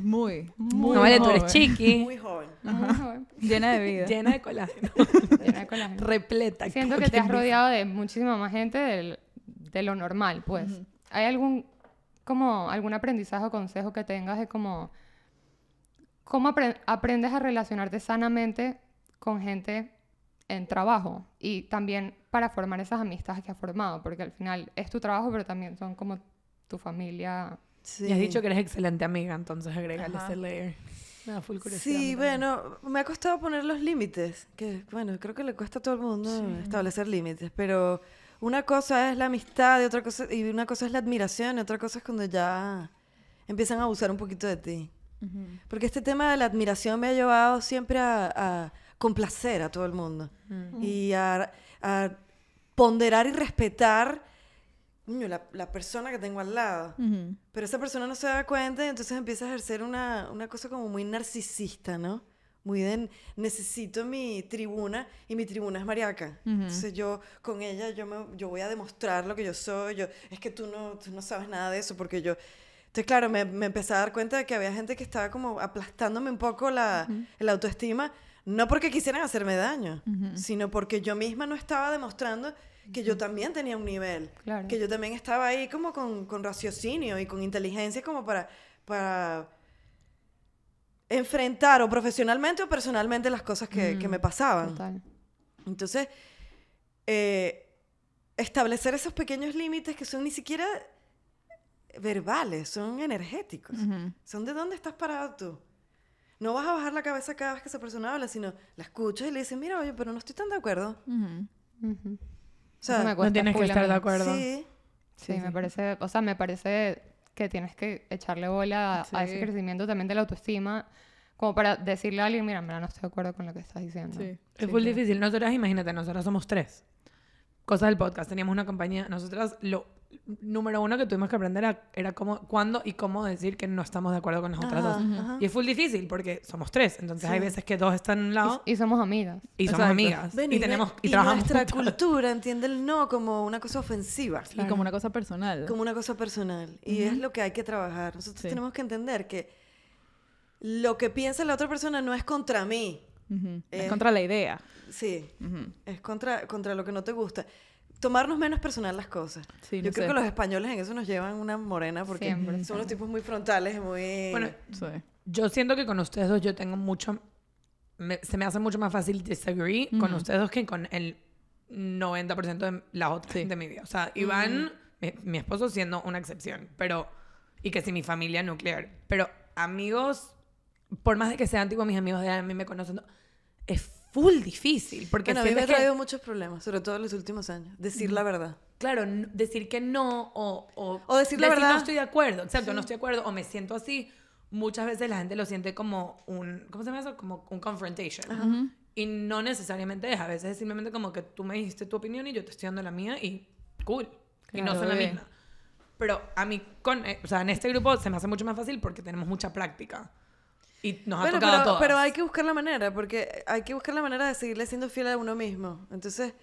Muy, muy No vale, tú eres chiqui. Muy joven. Muy joven. Llena de vida. Llena de colágeno. Llena de colágeno. Repleta. Siento que te has rodeado de muchísima más gente de lo normal, pues. ¿Hay algún como algún aprendizaje o consejo que tengas de como, cómo aprendes a relacionarte sanamente con gente en trabajo y también para formar esas amistades que has formado, porque al final es tu trabajo, pero también son como tu familia. Sí. Y has dicho que eres excelente amiga, entonces agrégale ese layer. Me Sí, bueno, me ha costado poner los límites, que bueno, creo que le cuesta a todo el mundo establecer límites, pero una cosa es la amistad y otra cosa, y una cosa es la admiración y otra cosa es cuando ya empiezan a abusar un poquito de ti. Porque este tema de la admiración me ha llevado siempre a, complacer a todo el mundo y a, ponderar y respetar la, persona que tengo al lado. Pero esa persona no se da cuenta y entonces empieza a ejercer una, una cosa como muy narcisista, ¿no? muy de necesito mi tribuna y mi tribuna es mariaca. Entonces yo con ella yo me yo voy a demostrar lo que yo soy, yo es que tú no tú no sabes nada de eso porque yo entonces, claro, me, me empecé a dar cuenta de que había gente que estaba como aplastándome un poco la, autoestima, no porque quisieran hacerme daño, sino porque yo misma no estaba demostrando que yo también tenía un nivel, que yo también estaba ahí como con, con raciocinio y con inteligencia como para, para enfrentar o profesionalmente o personalmente las cosas que, me mm, pasaban. Entonces, eh, establecer esos pequeños límites que son ni siquiera verbales, son energéticos. Son de dónde estás parado tú. No vas a bajar la cabeza cada vez que esa persona habla, sino la escuchas y le dices, mira, oye, pero no estoy tan de acuerdo. O sea, no tienes que estar de acuerdo. Sí. sí, sí, me parece, o sea, me parece que tienes que echarle bola a ese crecimiento también de la autoestima, como para decirle a alguien, mira, mira, no estoy de acuerdo con lo que estás diciendo. Sí. Es muy difícil. Nosotras, imagínate, nosotras somos tres. Cosas del podcast, teníamos una compañía, nosotras lo número uno que tuvimos que aprender era cómo, cuándo y cómo decir que no estamos de acuerdo con las otras ah, dos. Y es difícil porque somos tres, entonces hay veces que dos están en un lado. Y, somos amigas. Y somos amigas. y, tenemos y, y Nuestra cultura entiende el no como una cosa ofensiva. Y como una cosa personal. Como una cosa personal. Y es lo que hay que trabajar. Nosotros tenemos que entender que lo que piensa la otra persona no es contra mí. es, eh, contra la idea. Sí, es contra, contra lo que no te gusta tomarnos menos personal las cosas. Yo creo que los españoles en eso nos llevan una morena porque son los tipos muy frontales, muy... Bueno, yo siento que con ustedes dos yo tengo mucho... se me hace mucho más fácil disagree con ustedes dos que con el 90% de la otra de mi vida. O sea, Iván, mi, esposo siendo una excepción, pero... Y que si mi familia nuclear. Pero amigos, por más de que sean tipo mis amigos de a mí me conocen, es full difícil. Porque bueno, a mí me ha traído muchos problemas, sobre todo en los últimos años. Decir la verdad. Claro, decir que no o... O, decir la verdad. no estoy de acuerdo, exacto, no estoy de acuerdo o me siento así. Muchas veces la gente lo siente como un... ¿Cómo se llama eso? Como un confrontation. Y no necesariamente es, a veces es simplemente como que tú me dijiste tu opinión y yo te estoy dando la mía y cool. y no son la misma. Eh. Pero a mí, con, eh, o sea, en este grupo se me hace mucho más fácil porque tenemos mucha práctica. Y nos ha tocado pero, a todas. Pero hay que buscar la manera, porque hay que buscar la manera de seguirle siendo fiel a uno mismo. Entonces,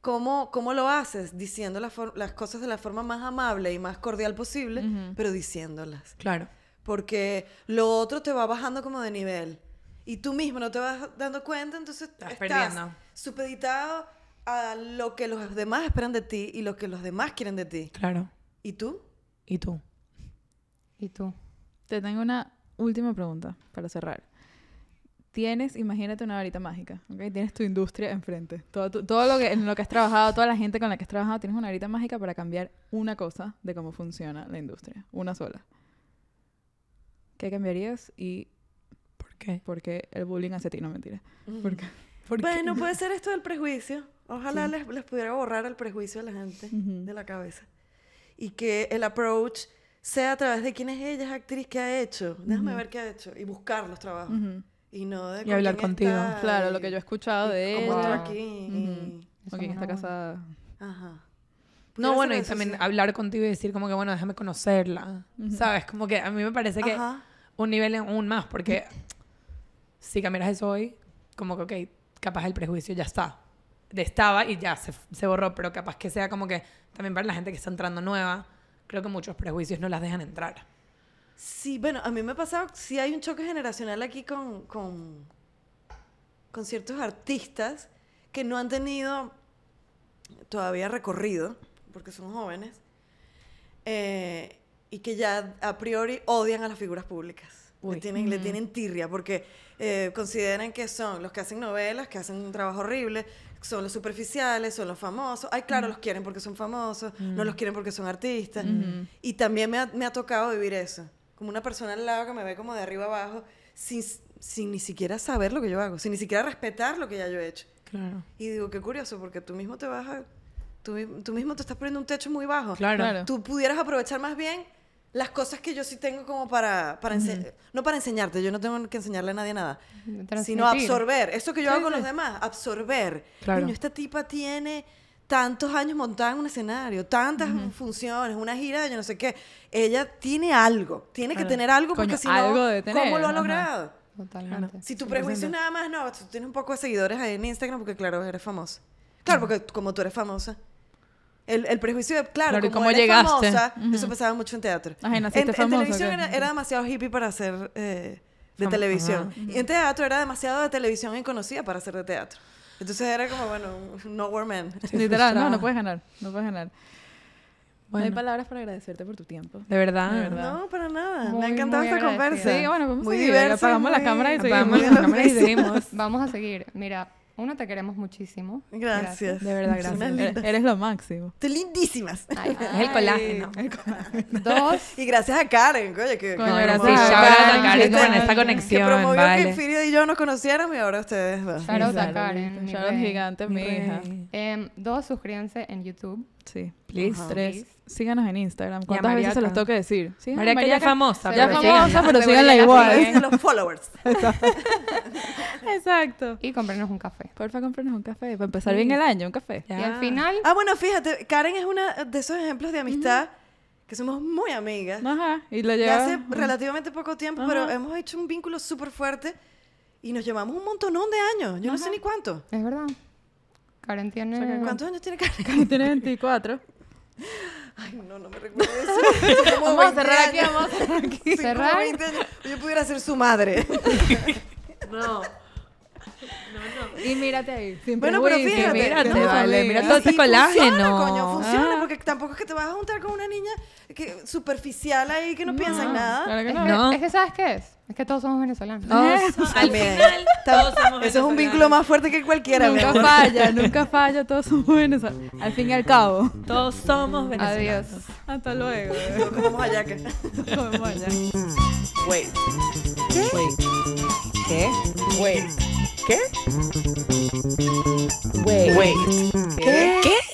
¿cómo, cómo lo haces? Diciendo las, las cosas de la forma más amable y más cordial posible, pero diciéndolas. Claro. Porque lo otro te va bajando como de nivel. Y tú mismo no te vas dando cuenta, entonces estás, estás perdiendo. supeditado a lo que los demás esperan de ti y lo que los demás quieren de ti. Claro. ¿Y tú? ¿Y tú? ¿Y tú? Te tengo una última pregunta para cerrar. Tienes, imagínate una varita mágica, ¿ok? Tienes tu industria enfrente. Todo, todo lo que, en lo que has trabajado, toda la gente con la que has trabajado, tienes una varita mágica para cambiar una cosa de cómo funciona la industria. Una sola. ¿Qué cambiarías y por qué? Porque el bullying hacia ti, no mentira. Mm. ¿Por bueno, puede ser esto del prejuicio. Ojalá les, pudiera borrar el prejuicio de la gente de la cabeza. Y que el approach sea a través de quién es ella, actriz, que ha hecho. Déjame ver qué ha hecho y buscar los trabajos. Y no de... Y hablar contigo. claro, lo que yo he escuchado de ella. como aquí. Y, está casada. Ajá. No, bueno, y también hablar contigo y decir como que, bueno, déjame conocerla. ¿Sabes? Como que a mí me parece que un nivel un más, porque si cambiaras eso hoy, como que, ok, capaz el prejuicio ya está. Estaba y ya se, se borró, pero capaz que sea como que también para la gente que está entrando nueva creo que muchos prejuicios no las dejan entrar. Sí, bueno, a mí me ha pasado, sí hay un choque generacional aquí con, con, con ciertos artistas que no han tenido todavía recorrido, porque son jóvenes, eh, y que ya a priori odian a las figuras públicas. Le tienen, le mm. tienen tirria porque eh, consideran que son los que hacen novelas, que hacen un trabajo horrible, son los superficiales, son los famosos. Ay, claro, los quieren porque son famosos, no los quieren porque son artistas. Y también me ha, me ha, tocado vivir eso. Como una persona al lado que me ve como de arriba abajo, sin, sin ni siquiera saber lo que yo hago, sin ni siquiera respetar lo que ya yo he hecho. Claro. Y digo, qué curioso, porque tú mismo te vas a... Tú, tú mismo te estás poniendo un techo muy bajo. Claro. Tú pudieras aprovechar más bien las cosas que yo sí tengo como para, para no para enseñarte, yo no tengo que enseñarle a nadie nada, sino absorber. Eso que yo hago con los demás, absorber. Claro. esta tipa tiene tantos años montada en un escenario, tantas funciones, una gira yo no sé qué. Ella tiene algo, tiene que tener algo porque si no, ¿cómo lo ha logrado? Si tu prejuicio nada más, no, tú tienes un poco de seguidores ahí en Instagram porque claro, eres famosa. Claro, porque como tú eres famosa, el, el prejuicio de, claro, como llegaste? famosa, eso pasaba mucho en teatro. en, en televisión era, demasiado hippie para hacer eh, de televisión. Y en teatro era demasiado de televisión y conocida para hacer de teatro. Entonces era como, bueno, nowhere man. Literal, no, no puedes ganar, no puedes ganar. No hay palabras para agradecerte por tu tiempo. De verdad. De verdad. No, para nada. Me ha encantado esta conversa. Sí, bueno, vamos muy seguir? Apagamos la cámara y seguimos. Apagamos la cámara y seguimos. vamos a seguir. Mira, uno, te queremos muchísimo. Gracias. De verdad, gracias. E-, eres lo máximo. Tú lindísimas. es el colágeno. Dos. Y gracias a Karen, coño, que, coño, gracias a Karen con esta conexión. Que promovió que Firio y yo nos conociéramos y ahora ustedes dos. Shout a Karen. Shout out gigante, mi, mi hija. Em, dos, suscríbanse en YouTube. Sí. Síganos en Instagram. ¿Cuántas veces se los tengo que decir? María, que ya es famosa. Ya famosa, pero síganla igual. Los followers. Exacto. Y comprenos un café. Porfa, comprenos un café. Para empezar bien el año, un café. Y al final... Ah, bueno, fíjate. Karen es una de esos ejemplos de amistad que somos muy amigas. Ajá, y lo llevamos. Hace relativamente poco tiempo, pero hemos hecho un vínculo súper fuerte y nos llevamos un montón de años. Yo no sé ni cuánto. Es verdad. Karen tiene. ¿Cuántos años tiene Karen? Karen tiene 24. Ay, no, no me recuerdo eso. vamos a cerrar aquí, vamos a cerrar aquí. Cerrar. Yo pudiera ser su madre. no. No, no. Y mírate ahí. bueno, pero fíjate. Mírate, Mira todo ese colágeno. Funciona, coño, funciona. Ah. Porque tampoco es que te vas a juntar con una niña superficial ahí que no, piensa en nada. Es, que ¿sabes qué es? Es que todos somos venezolanos. Oh, al todos somos Eso es un vínculo más fuerte que cualquiera. Nunca falla, nunca falla. Todos somos venezolanos. Al fin y al cabo. Todos somos venezolanos. Adiós. Hasta luego. Nos comemos allá. Nos comemos ¿Qué? ¿Qué? Wait. ¿Qué? Wait. Wait. ¿Qué? ¿Qué?